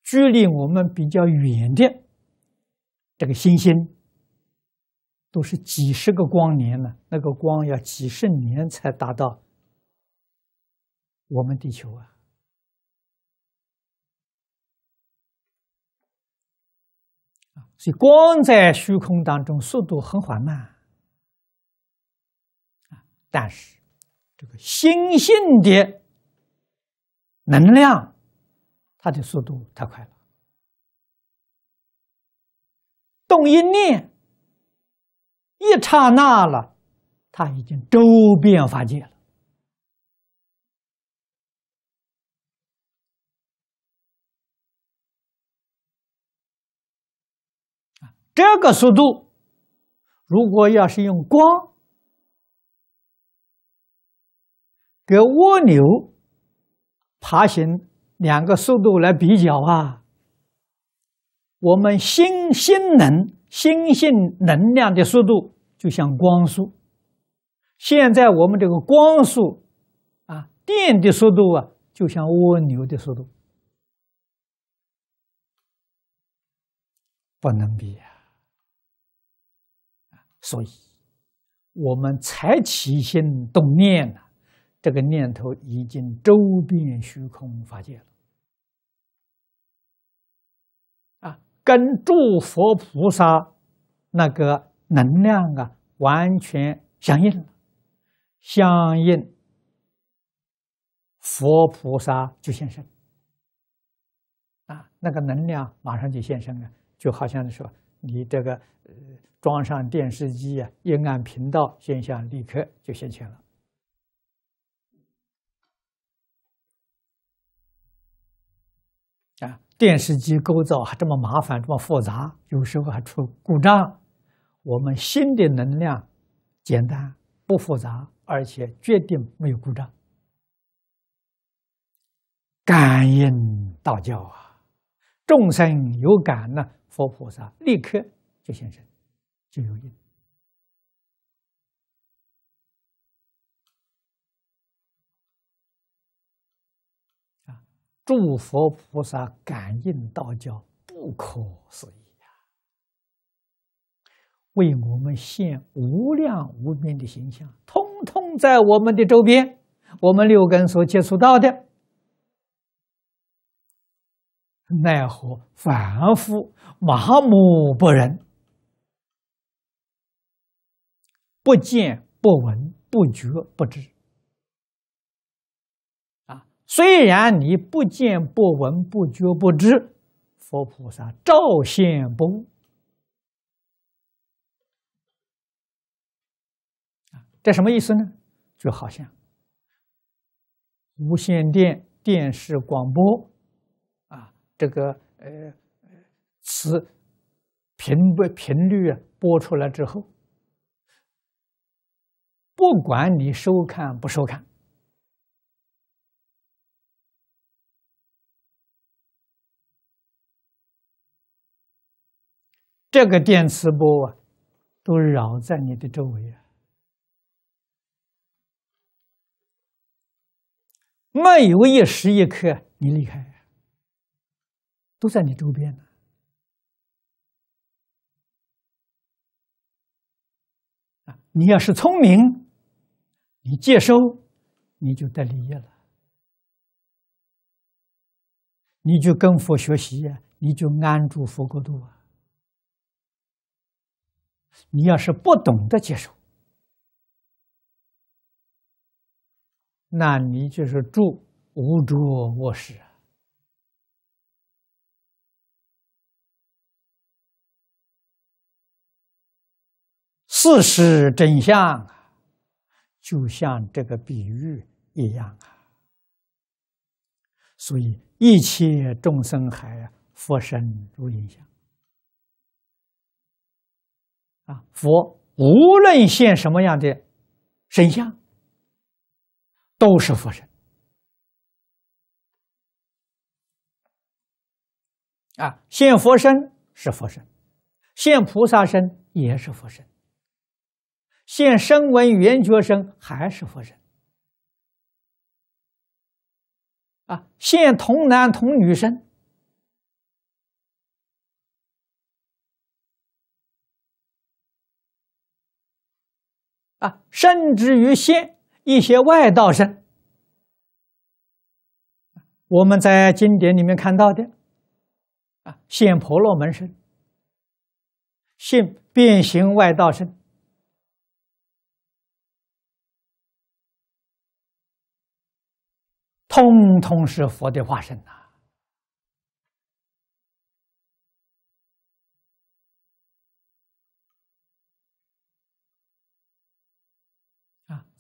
距离我们比较远的这个星星，都是几十个光年呢。那个光要几十年才达到我们地球啊！所以，光在虚空当中速度很缓慢。但是，这个新兴的能量，它的速度太快了，动一念，一刹那了，它已经周遍法界了。这个速度，如果要是用光。跟蜗牛爬行两个速度来比较啊，我们新新能、新性能量的速度就像光速，现在我们这个光速啊，电的速度啊，就像蜗牛的速度，不能比呀。所以，我们才起心动念呢。这个念头已经周遍虚空法界了，啊，跟诸佛菩萨那个能量啊完全相应了，相应，佛菩萨就现身，啊，那个能量马上就现身了，就好像说你这个呃装上电视机啊，一按频道，现象立刻就现前了。电视机构造还这么麻烦，这么复杂，有时候还出故障。我们新的能量，简单不复杂，而且绝对没有故障。感应道教啊，众生有感呢，佛菩萨立刻就现身，就有应。诸佛菩萨感应道教，不可思议啊！为我们现无量无边的形象，通通在我们的周边，我们六根所接触到的。奈何凡夫麻木不仁，不见不闻不觉不知。虽然你不见不闻不觉不知，佛菩萨照现不误这什么意思呢？就好像无线电、电视广播啊，这个呃，磁频率频率啊播出来之后，不管你收看不收看。这个电磁波啊，都绕在你的周围啊！没有一时一刻你离开，都在你周边呢。啊，你要是聪明，你接收，你就得利益了。你就跟佛学习，你就安住佛国度啊！你要是不懂得接受，那你就是住无住卧室事实真相啊，就像这个比喻一样啊，所以一切众生海，佛身如影像。啊，佛无论现什么样的神像，都是佛身。啊，现佛身是佛身，现菩萨身也是佛身，现声闻、缘觉身还是佛身。啊，现童男童女身。啊，甚至于现一些外道身，我们在经典里面看到的，啊，现婆罗门身，现变形外道身，通通是佛的化身呐。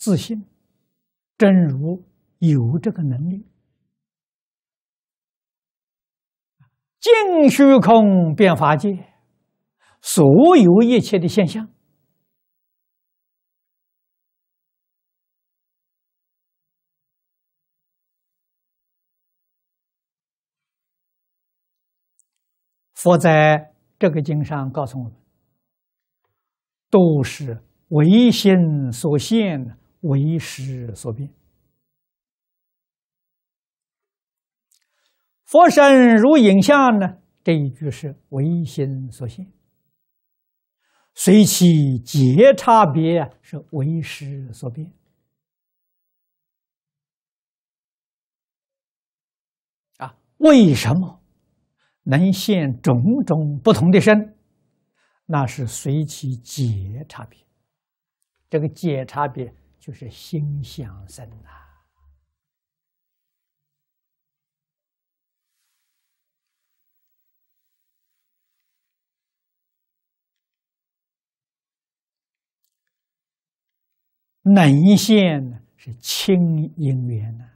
自信，正如有这个能力，净虚空变法界，所有一切的现象，佛在这个经上告诉我们，都是唯心所现的。为时所变，佛身如影像呢？这一句是为心所现，随其结差别是为师所变啊。为什么能现种种不同的身？那是随其结差别，这个结差别。就是心想生呐，能现是清因缘呐，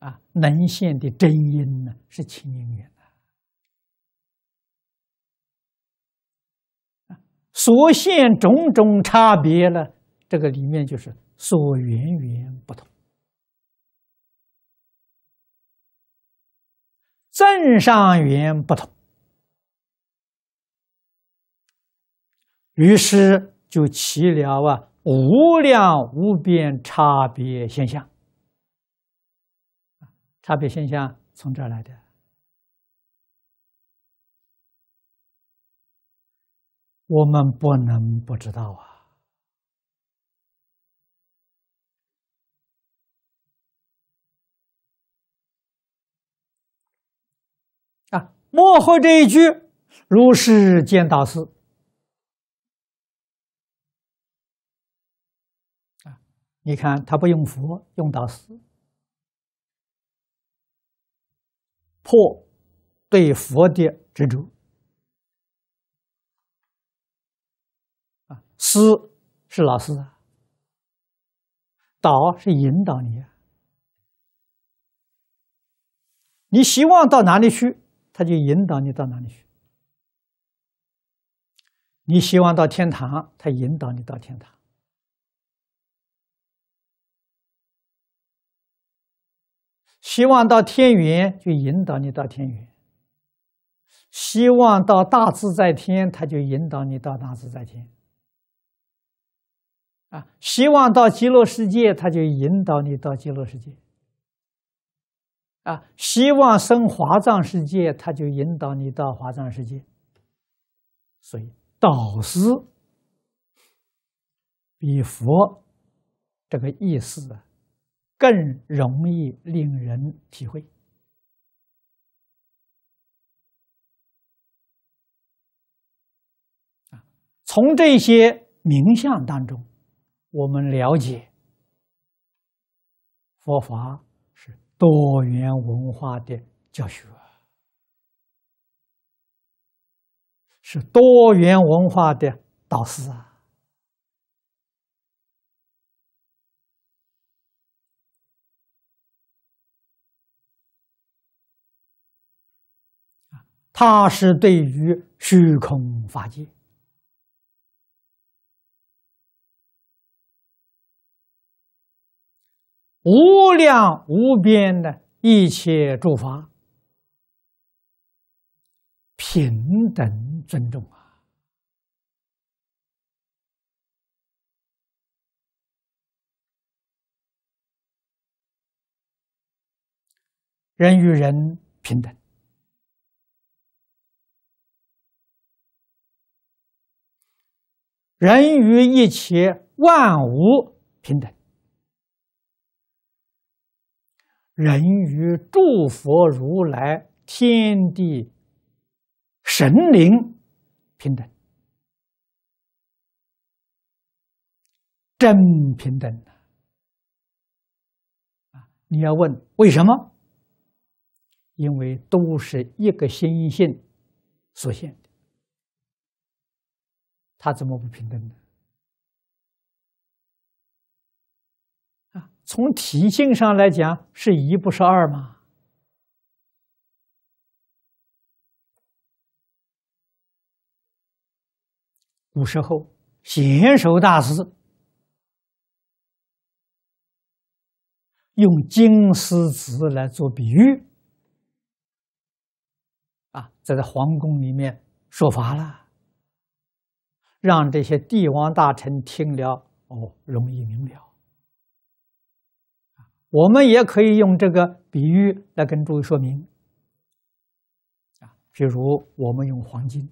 啊，能现的真因呢是清因缘。所现种种差别呢？这个里面就是所缘缘不同，正上缘不同，于是就起了啊无量无边差别现象。差别现象从这儿来的。我们不能不知道啊！啊，幕后这一句“如是见大师”，啊，你看他不用佛，用大师，破对佛的执着。师是老师啊，导是引导你啊。你希望到哪里去，他就引导你到哪里去。你希望到天堂，他引导你到天堂；希望到天云，就引导你到天云；希望到大自在天，他就引导你到大自在天。啊，希望到极乐世界，他就引导你到极乐世界；啊，希望生华藏世界，他就引导你到华藏世界。所以，导师比佛这个意思更容易令人体会。啊，从这些名相当中。我们了解，佛法是多元文化的教学，是多元文化的导师啊！它是对于虚空法界。无量无边的一切诸法，平等尊重啊！人与人平等，人与一切万物平等。人与诸佛如来、天地、神灵平等，真平等啊！你要问为什么？因为都是一个心性所现的，他怎么不平等呢？从体性上来讲，是一不是二吗？古时候，贤首大师用金丝子来做比喻，啊，在这皇宫里面说法了，让这些帝王大臣听了，哦，容易明了。我们也可以用这个比喻来跟诸位说明，啊，比如我们用黄金，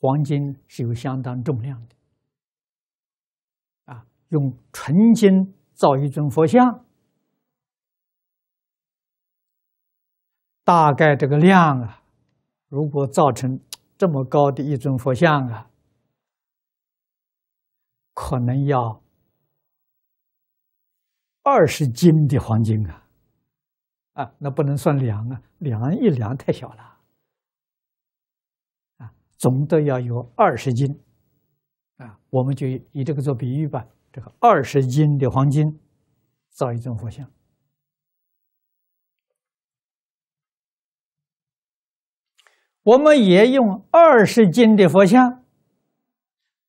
黄金是有相当重量的，啊，用纯金造一尊佛像，大概这个量啊，如果造成这么高的一尊佛像啊，可能要。二十斤的黄金啊，啊，那不能算两啊，两一两太小了，啊，总的要有二十斤，啊，我们就以这个做比喻吧，这个二十斤的黄金造一尊佛像，我们也用二十斤的佛像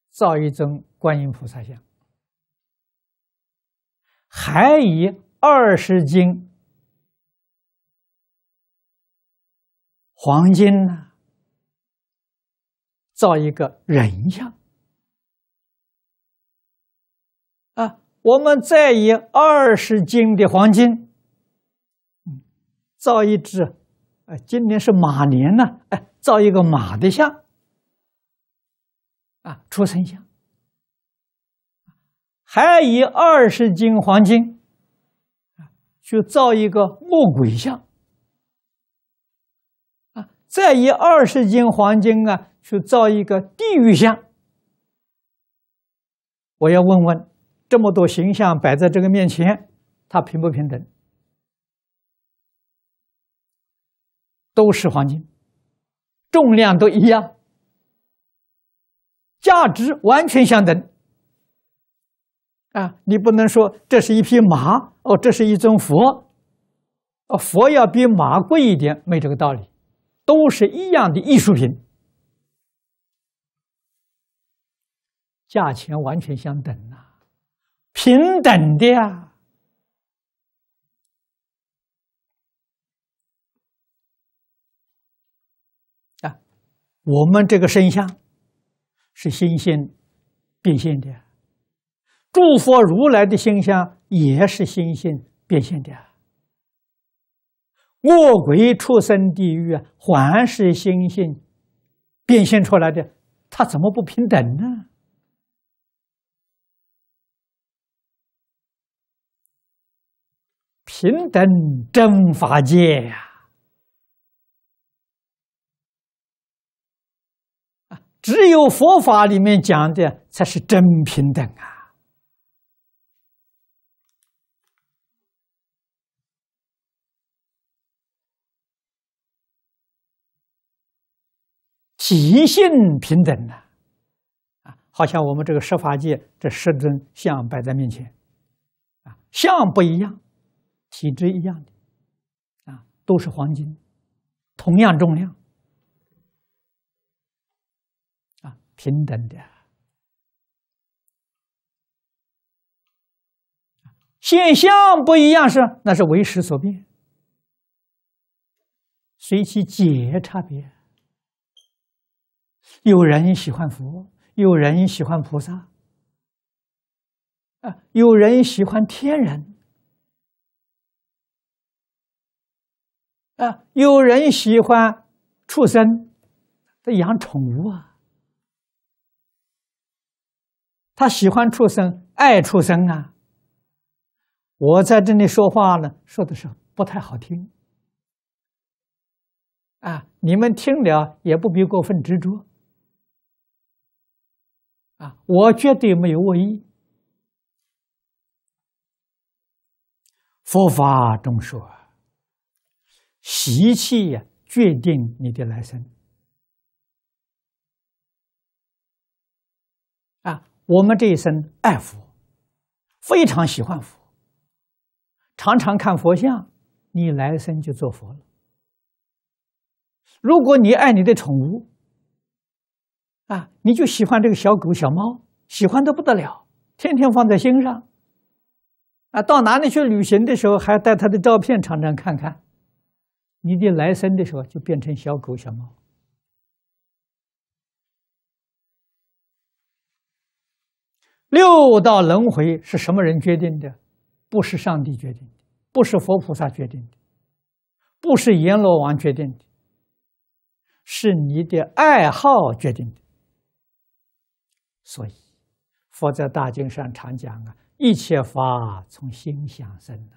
造一尊观音菩萨像。还以二十斤黄金呢，造一个人像啊！我们再以二十斤的黄金，嗯，造一只。哎，今年是马年呢，哎，造一个马的像啊，出生像。还以二十斤黄金，啊，去造一个木鬼像。啊，再以二十斤黄金啊，去造一个地狱像。我要问问，这么多形象摆在这个面前，它平不平等？都是黄金，重量都一样，价值完全相等。啊，你不能说这是一匹马哦，这是一尊佛，佛要比马贵一点，没这个道理，都是一样的艺术品，价钱完全相等啊，平等的呀！啊，我们这个身相是心性变现的。诸佛如来的形象也是心性变现的，恶鬼出生地狱啊，还是心性变现出来的，他怎么不平等呢？平等真法界呀！啊，只有佛法里面讲的才是真平等啊！习性平等的，啊，好像我们这个十法界这十尊像摆在面前，啊，像不一样，体质一样的，啊，都是黄金，同样重量，啊，平等的，现象不一样是，那是为时所变，随其解差别。有人喜欢佛，有人喜欢菩萨，啊，有人喜欢天人，啊，有人喜欢畜生，他养宠物啊，他喜欢畜生，爱畜生啊。我在这里说话呢，说的是不太好听，啊，你们听了也不必过分执着。啊，我绝对没有恶意。佛法中说，习气呀决定你的来生。啊，我们这一生爱佛，非常喜欢佛，常常看佛像，你来生就做佛了。如果你爱你的宠物，啊，你就喜欢这个小狗小猫，喜欢的不得了，天天放在心上。啊，到哪里去旅行的时候，还带它的照片，常常看看。你的来生的时候就变成小狗小猫。六道轮回是什么人决定的？不是上帝决定的，不是佛菩萨决定的，不是阎罗王决定的，是你的爱好决定的。所以，佛在大经上常讲啊，一切法从心想生呐。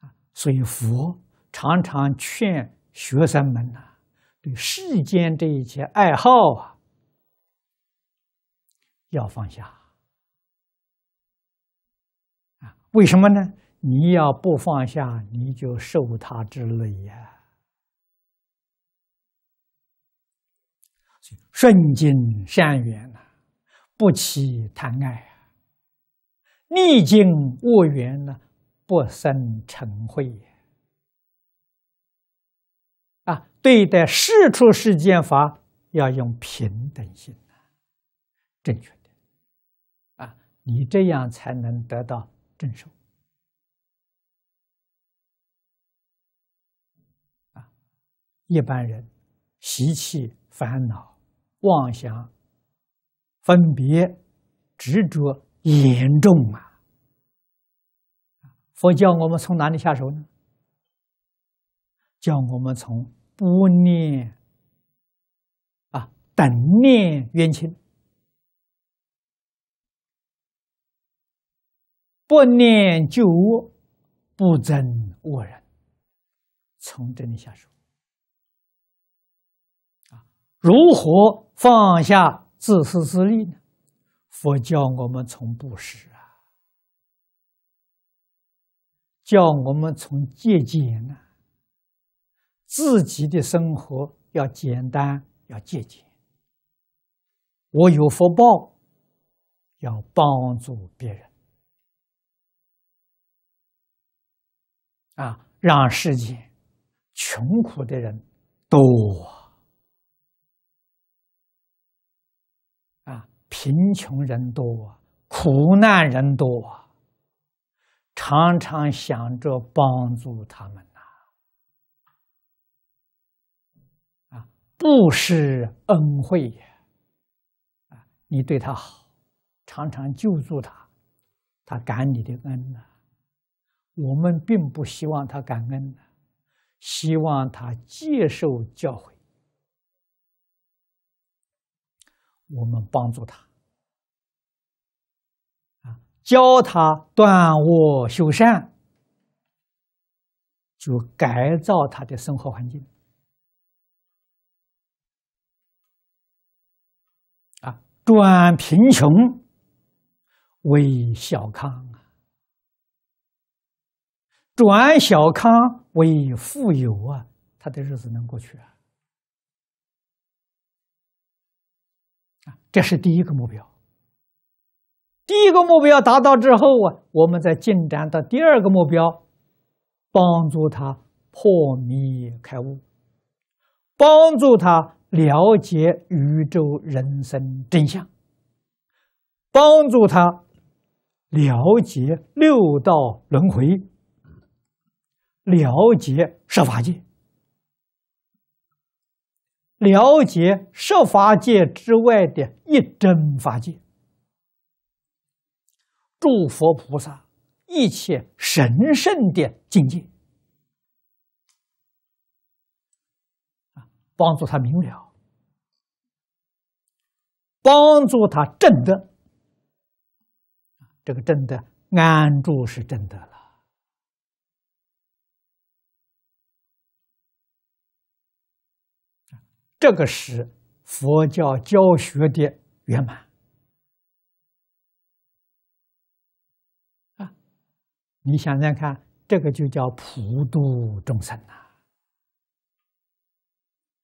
啊，所以佛常常劝学生们呐，对世间这一切爱好啊，要放下。啊，为什么呢？你要不放下，你就受他之累呀。顺境善缘呐，不起贪爱啊；逆境恶缘呢，不生成恚。啊，对待世出世间法要用平等心呐，正确的啊，你这样才能得到正受。啊，一般人习气烦恼。妄想、分别、执着严重啊！佛教我们从哪里下手呢？叫我们从不念啊，等念冤亲，不念旧恶，不憎恶人，从这里下手。如何放下自私自利呢？佛教我们从布施啊，教我们从节俭啊，自己的生活要简单，要节俭。我有福报，要帮助别人啊，让世界穷苦的人多。贫穷人多，苦难人多，常常想着帮助他们呐，啊，不施恩惠呀，啊，你对他好，常常救助他，他感你的恩呐。我们并不希望他感恩希望他接受教诲。我们帮助他啊，教他断恶修善，就改造他的生活环境啊，转贫穷为小康啊，转小康为富有啊，他的日子能过去啊。这是第一个目标。第一个目标达到之后啊，我们再进展到第二个目标，帮助他破迷开悟，帮助他了解宇宙人生真相，帮助他了解六道轮回，了解设法界。了解十法界之外的一真法界，诸佛菩萨一切神圣的境界，帮助他明了，帮助他证得，这个证得安住是证得了。这个是佛教教学的圆满啊！你想想看，这个就叫普度众生呐！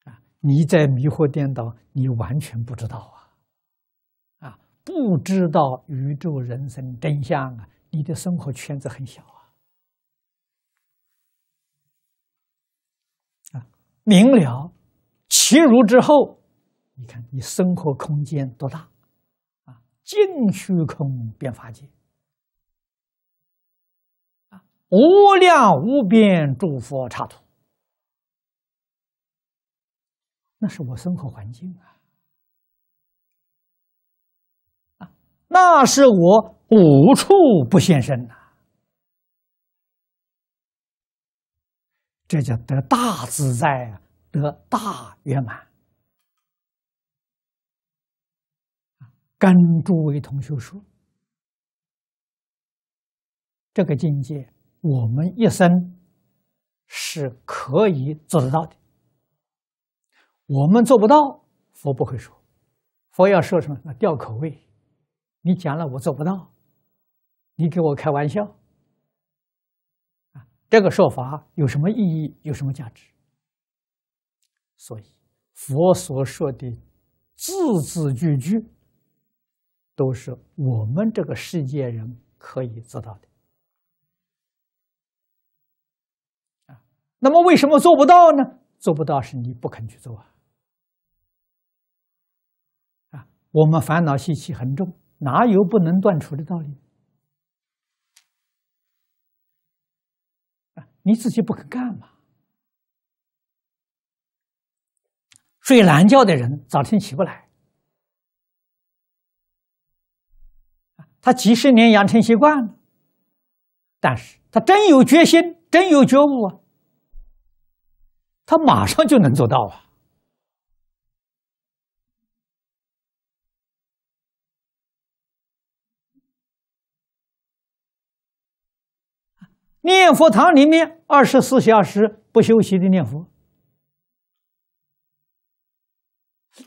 啊，你在迷惑颠倒，你完全不知道啊！啊，不知道宇宙人生真相啊！你的生活圈子很小啊！啊，明了。其如之后，你看你生活空间多大啊！净虚空便法界啊，无量无边诸佛刹土，那是我生活环境啊！啊，那是我无处不现身呐！这叫得大自在啊！得大圆满。跟诸位同学说，这个境界我们一生是可以做得到的。我们做不到，佛不会说。佛要说什么？那口味。你讲了我做不到，你给我开玩笑。这个说法有什么意义？有什么价值？所以，佛所说的字字句句，都是我们这个世界人可以做到的。啊，那么为什么做不到呢？做不到是你不肯去做啊！啊，我们烦恼习气很重，哪有不能断除的道理？啊，你自己不肯干嘛？睡懒觉的人，早晨起不来。他几十年养成习惯，但是他真有决心，真有觉悟啊，他马上就能做到啊！念佛堂里面二十四小时不休息的念佛。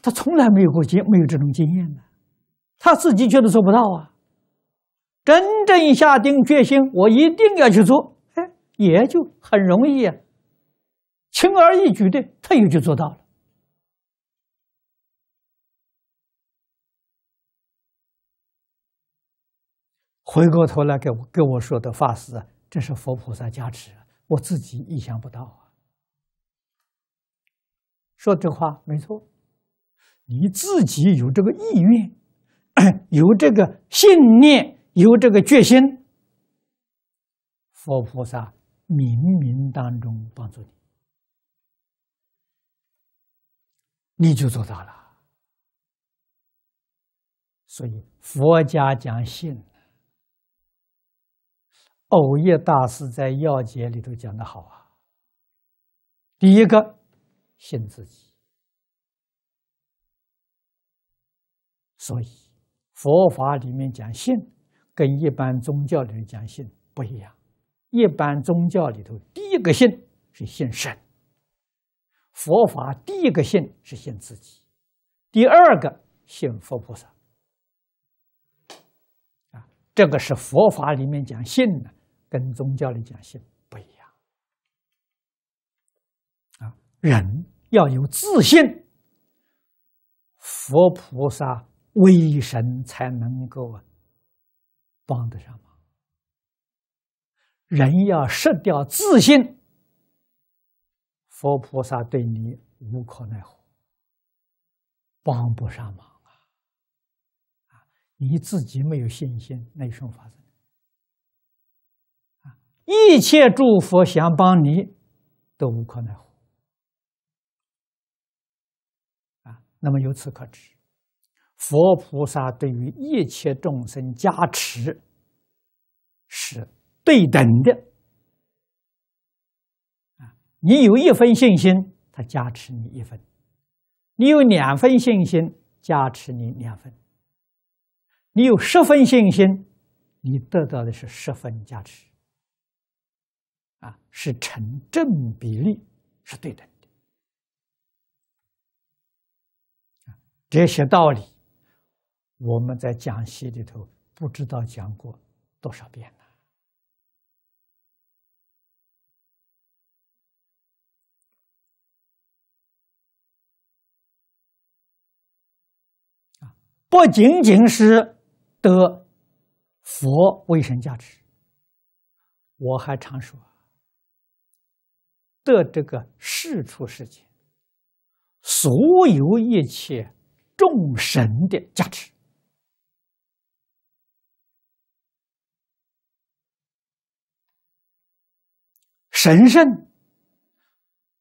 他从来没有过经，没有这种经验呢。他自己觉得做不到啊。真正下定决心，我一定要去做，哎，也就很容易啊，轻而易举的，他也就做到了。回过头来，给我跟我说的法师，这是佛菩萨加持，我自己意想不到啊。说这话没错。你自己有这个意愿，有这个信念，有这个决心，佛菩萨冥冥当中帮助你，你就做到了。所以佛家讲信，偶叶大师在《要解》里头讲的好啊。第一个，信自己。所以，佛法里面讲信，跟一般宗教里面讲信不一样。一般宗教里头，第一个信是信神；佛法第一个信是信自己，第二个信佛菩萨。啊，这个是佛法里面讲信呢，跟宗教里讲信不一样。啊，人要有自信，佛菩萨。为神才能够帮得上忙。人要失掉自信，佛菩萨对你无可奈何，帮不上忙啊！你自己没有信心，那有什么法子？啊，一切诸佛想帮你，都无可奈何。啊，那么由此可知。佛菩萨对于一切众生加持，是对等的啊！你有一分信心，他加持你一分；你有两分信心，加持你两分；你有十分信心，你得到的是十分加持。啊，是成正比例，是对等的。这些道理。我们在讲席里头不知道讲过多少遍了啊！不仅仅是得佛为神加持，我还常说得这个世出世间所有一切众神的加持。神圣，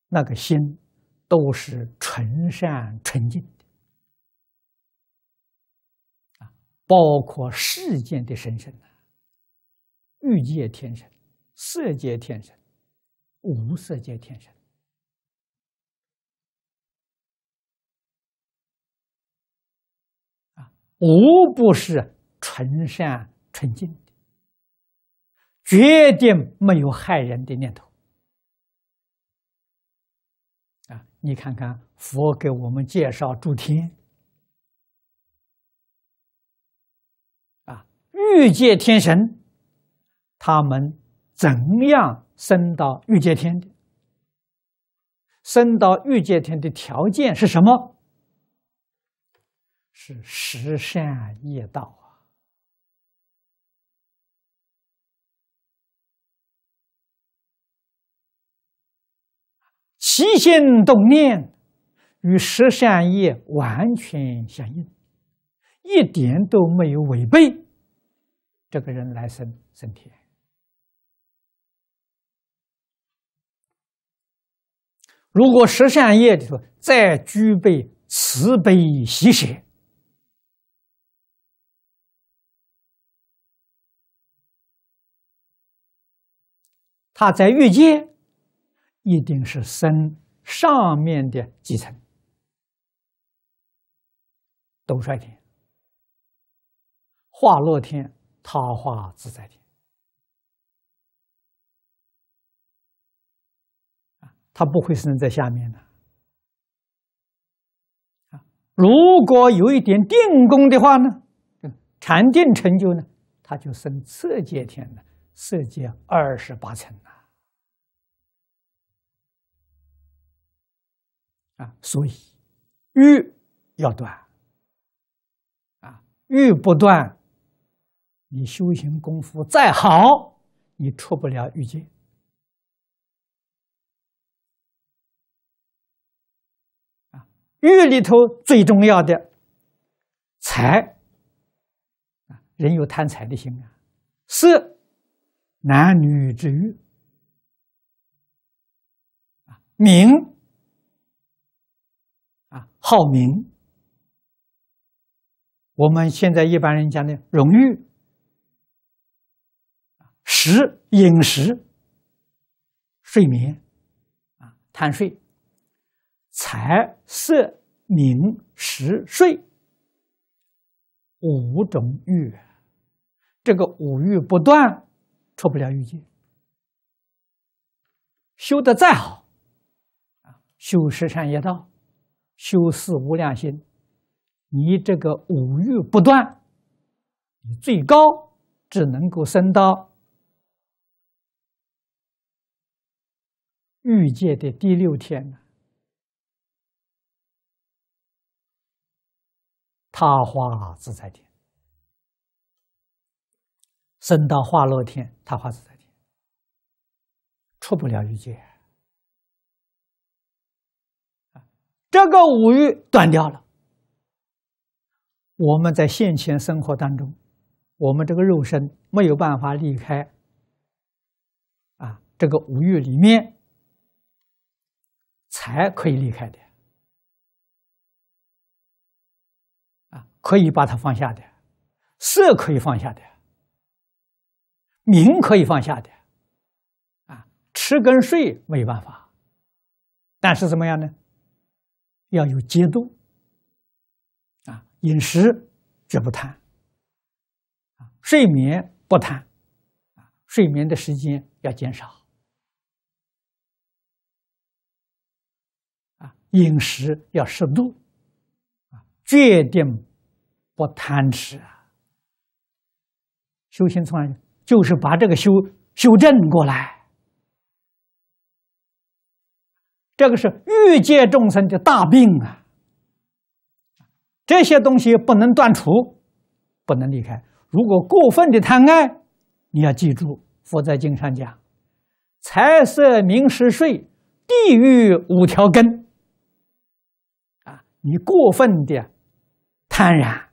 那个心都是纯善纯净的啊！包括世间的神圣啊，欲界天神、色界天神、无色界天神啊，无不是纯善纯净的，绝对没有害人的念头。你看看佛给我们介绍诸天，啊，欲界天神，他们怎样升到欲界天的？升到欲界天的条件是什么？是十善业道。起心动念与十善业完全相应，一点都没有违背。这个人来生升天。如果十善业里头再具备慈悲喜舍，他在欲界。一定是生上面的几层，斗率天、化落天、桃花自在天啊，他不会生在下面的。啊，如果有一点定功的话呢，禅定成就呢，他就生色界天了，色界二十八层了。啊，所以欲要断啊，欲不断，你修行功夫再好，你出不了欲界啊。欲里头最重要的财啊，人有贪财的心啊，色男女之欲啊，名。好名，我们现在一般人讲的荣誉、食、饮食、睡眠，啊，贪睡；财、色、名、食、睡，五种欲。这个五欲不断，出不了欲界。修的再好，啊，修十善业道。修四无量心，你这个五欲不断，你最高只能够升到欲界的第六天他化自在天，升到化乐天、他化自在天，出不了欲界。这个五欲断掉了，我们在现前生活当中，我们这个肉身没有办法离开啊，这个五欲里面才可以离开的啊，可以把它放下的，色可以放下的，名可以放下的，啊，吃跟睡没有办法，但是怎么样呢？要有节度啊，饮食绝不贪啊，睡眠不贪啊，睡眠的时间要减少啊，饮食要适度啊，决定不贪吃啊。修行从来就是把这个修修正过来。这个是欲界众生的大病啊，这些东西不能断除，不能离开。如果过分的贪爱，你要记住，《佛在经上讲》，财色名食睡，地狱五条根。啊，你过分的贪婪、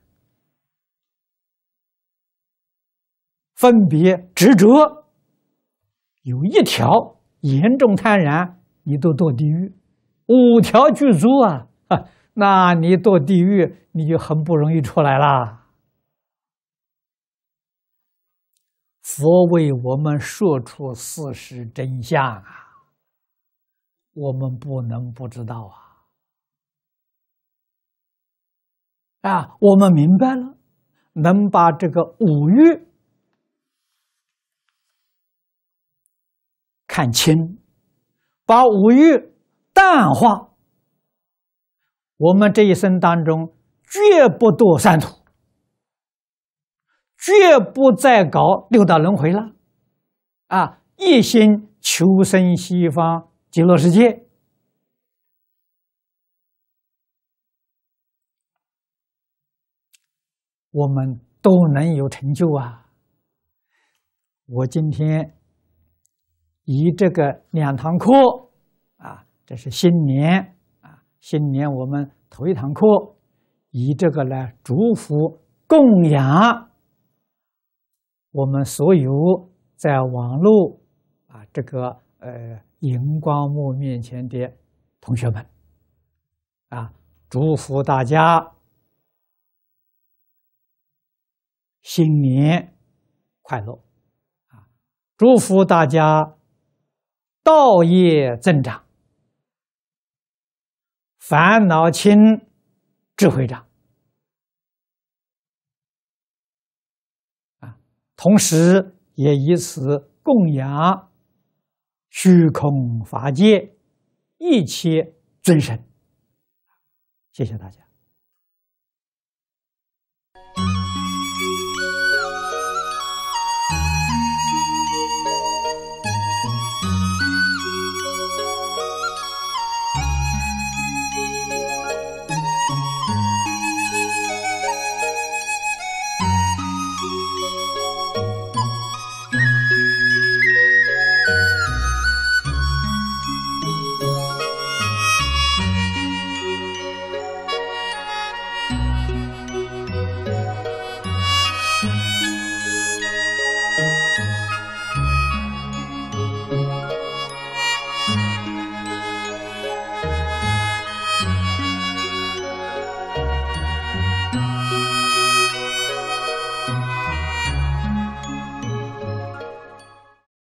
分别、执着，有一条严重贪婪你都堕地狱，五条巨足啊啊！那你堕地狱，你就很不容易出来啦。佛为我们说出事实真相啊，我们不能不知道啊！啊，我们明白了，能把这个五欲看清。把五欲淡化，我们这一生当中绝不多善途，绝不再搞六道轮回了。啊，一心求生西方极乐世界，我们都能有成就啊！我今天。以这个两堂课啊，这是新年啊，新年我们头一堂课，以这个来祝福供养我们所有在网络啊这个呃荧光幕面前的同学们啊，祝福大家新年快乐啊，祝福大家。道业增长，烦恼轻，智慧长，啊，同时也以此供养虚空法界一切尊神。谢谢大家。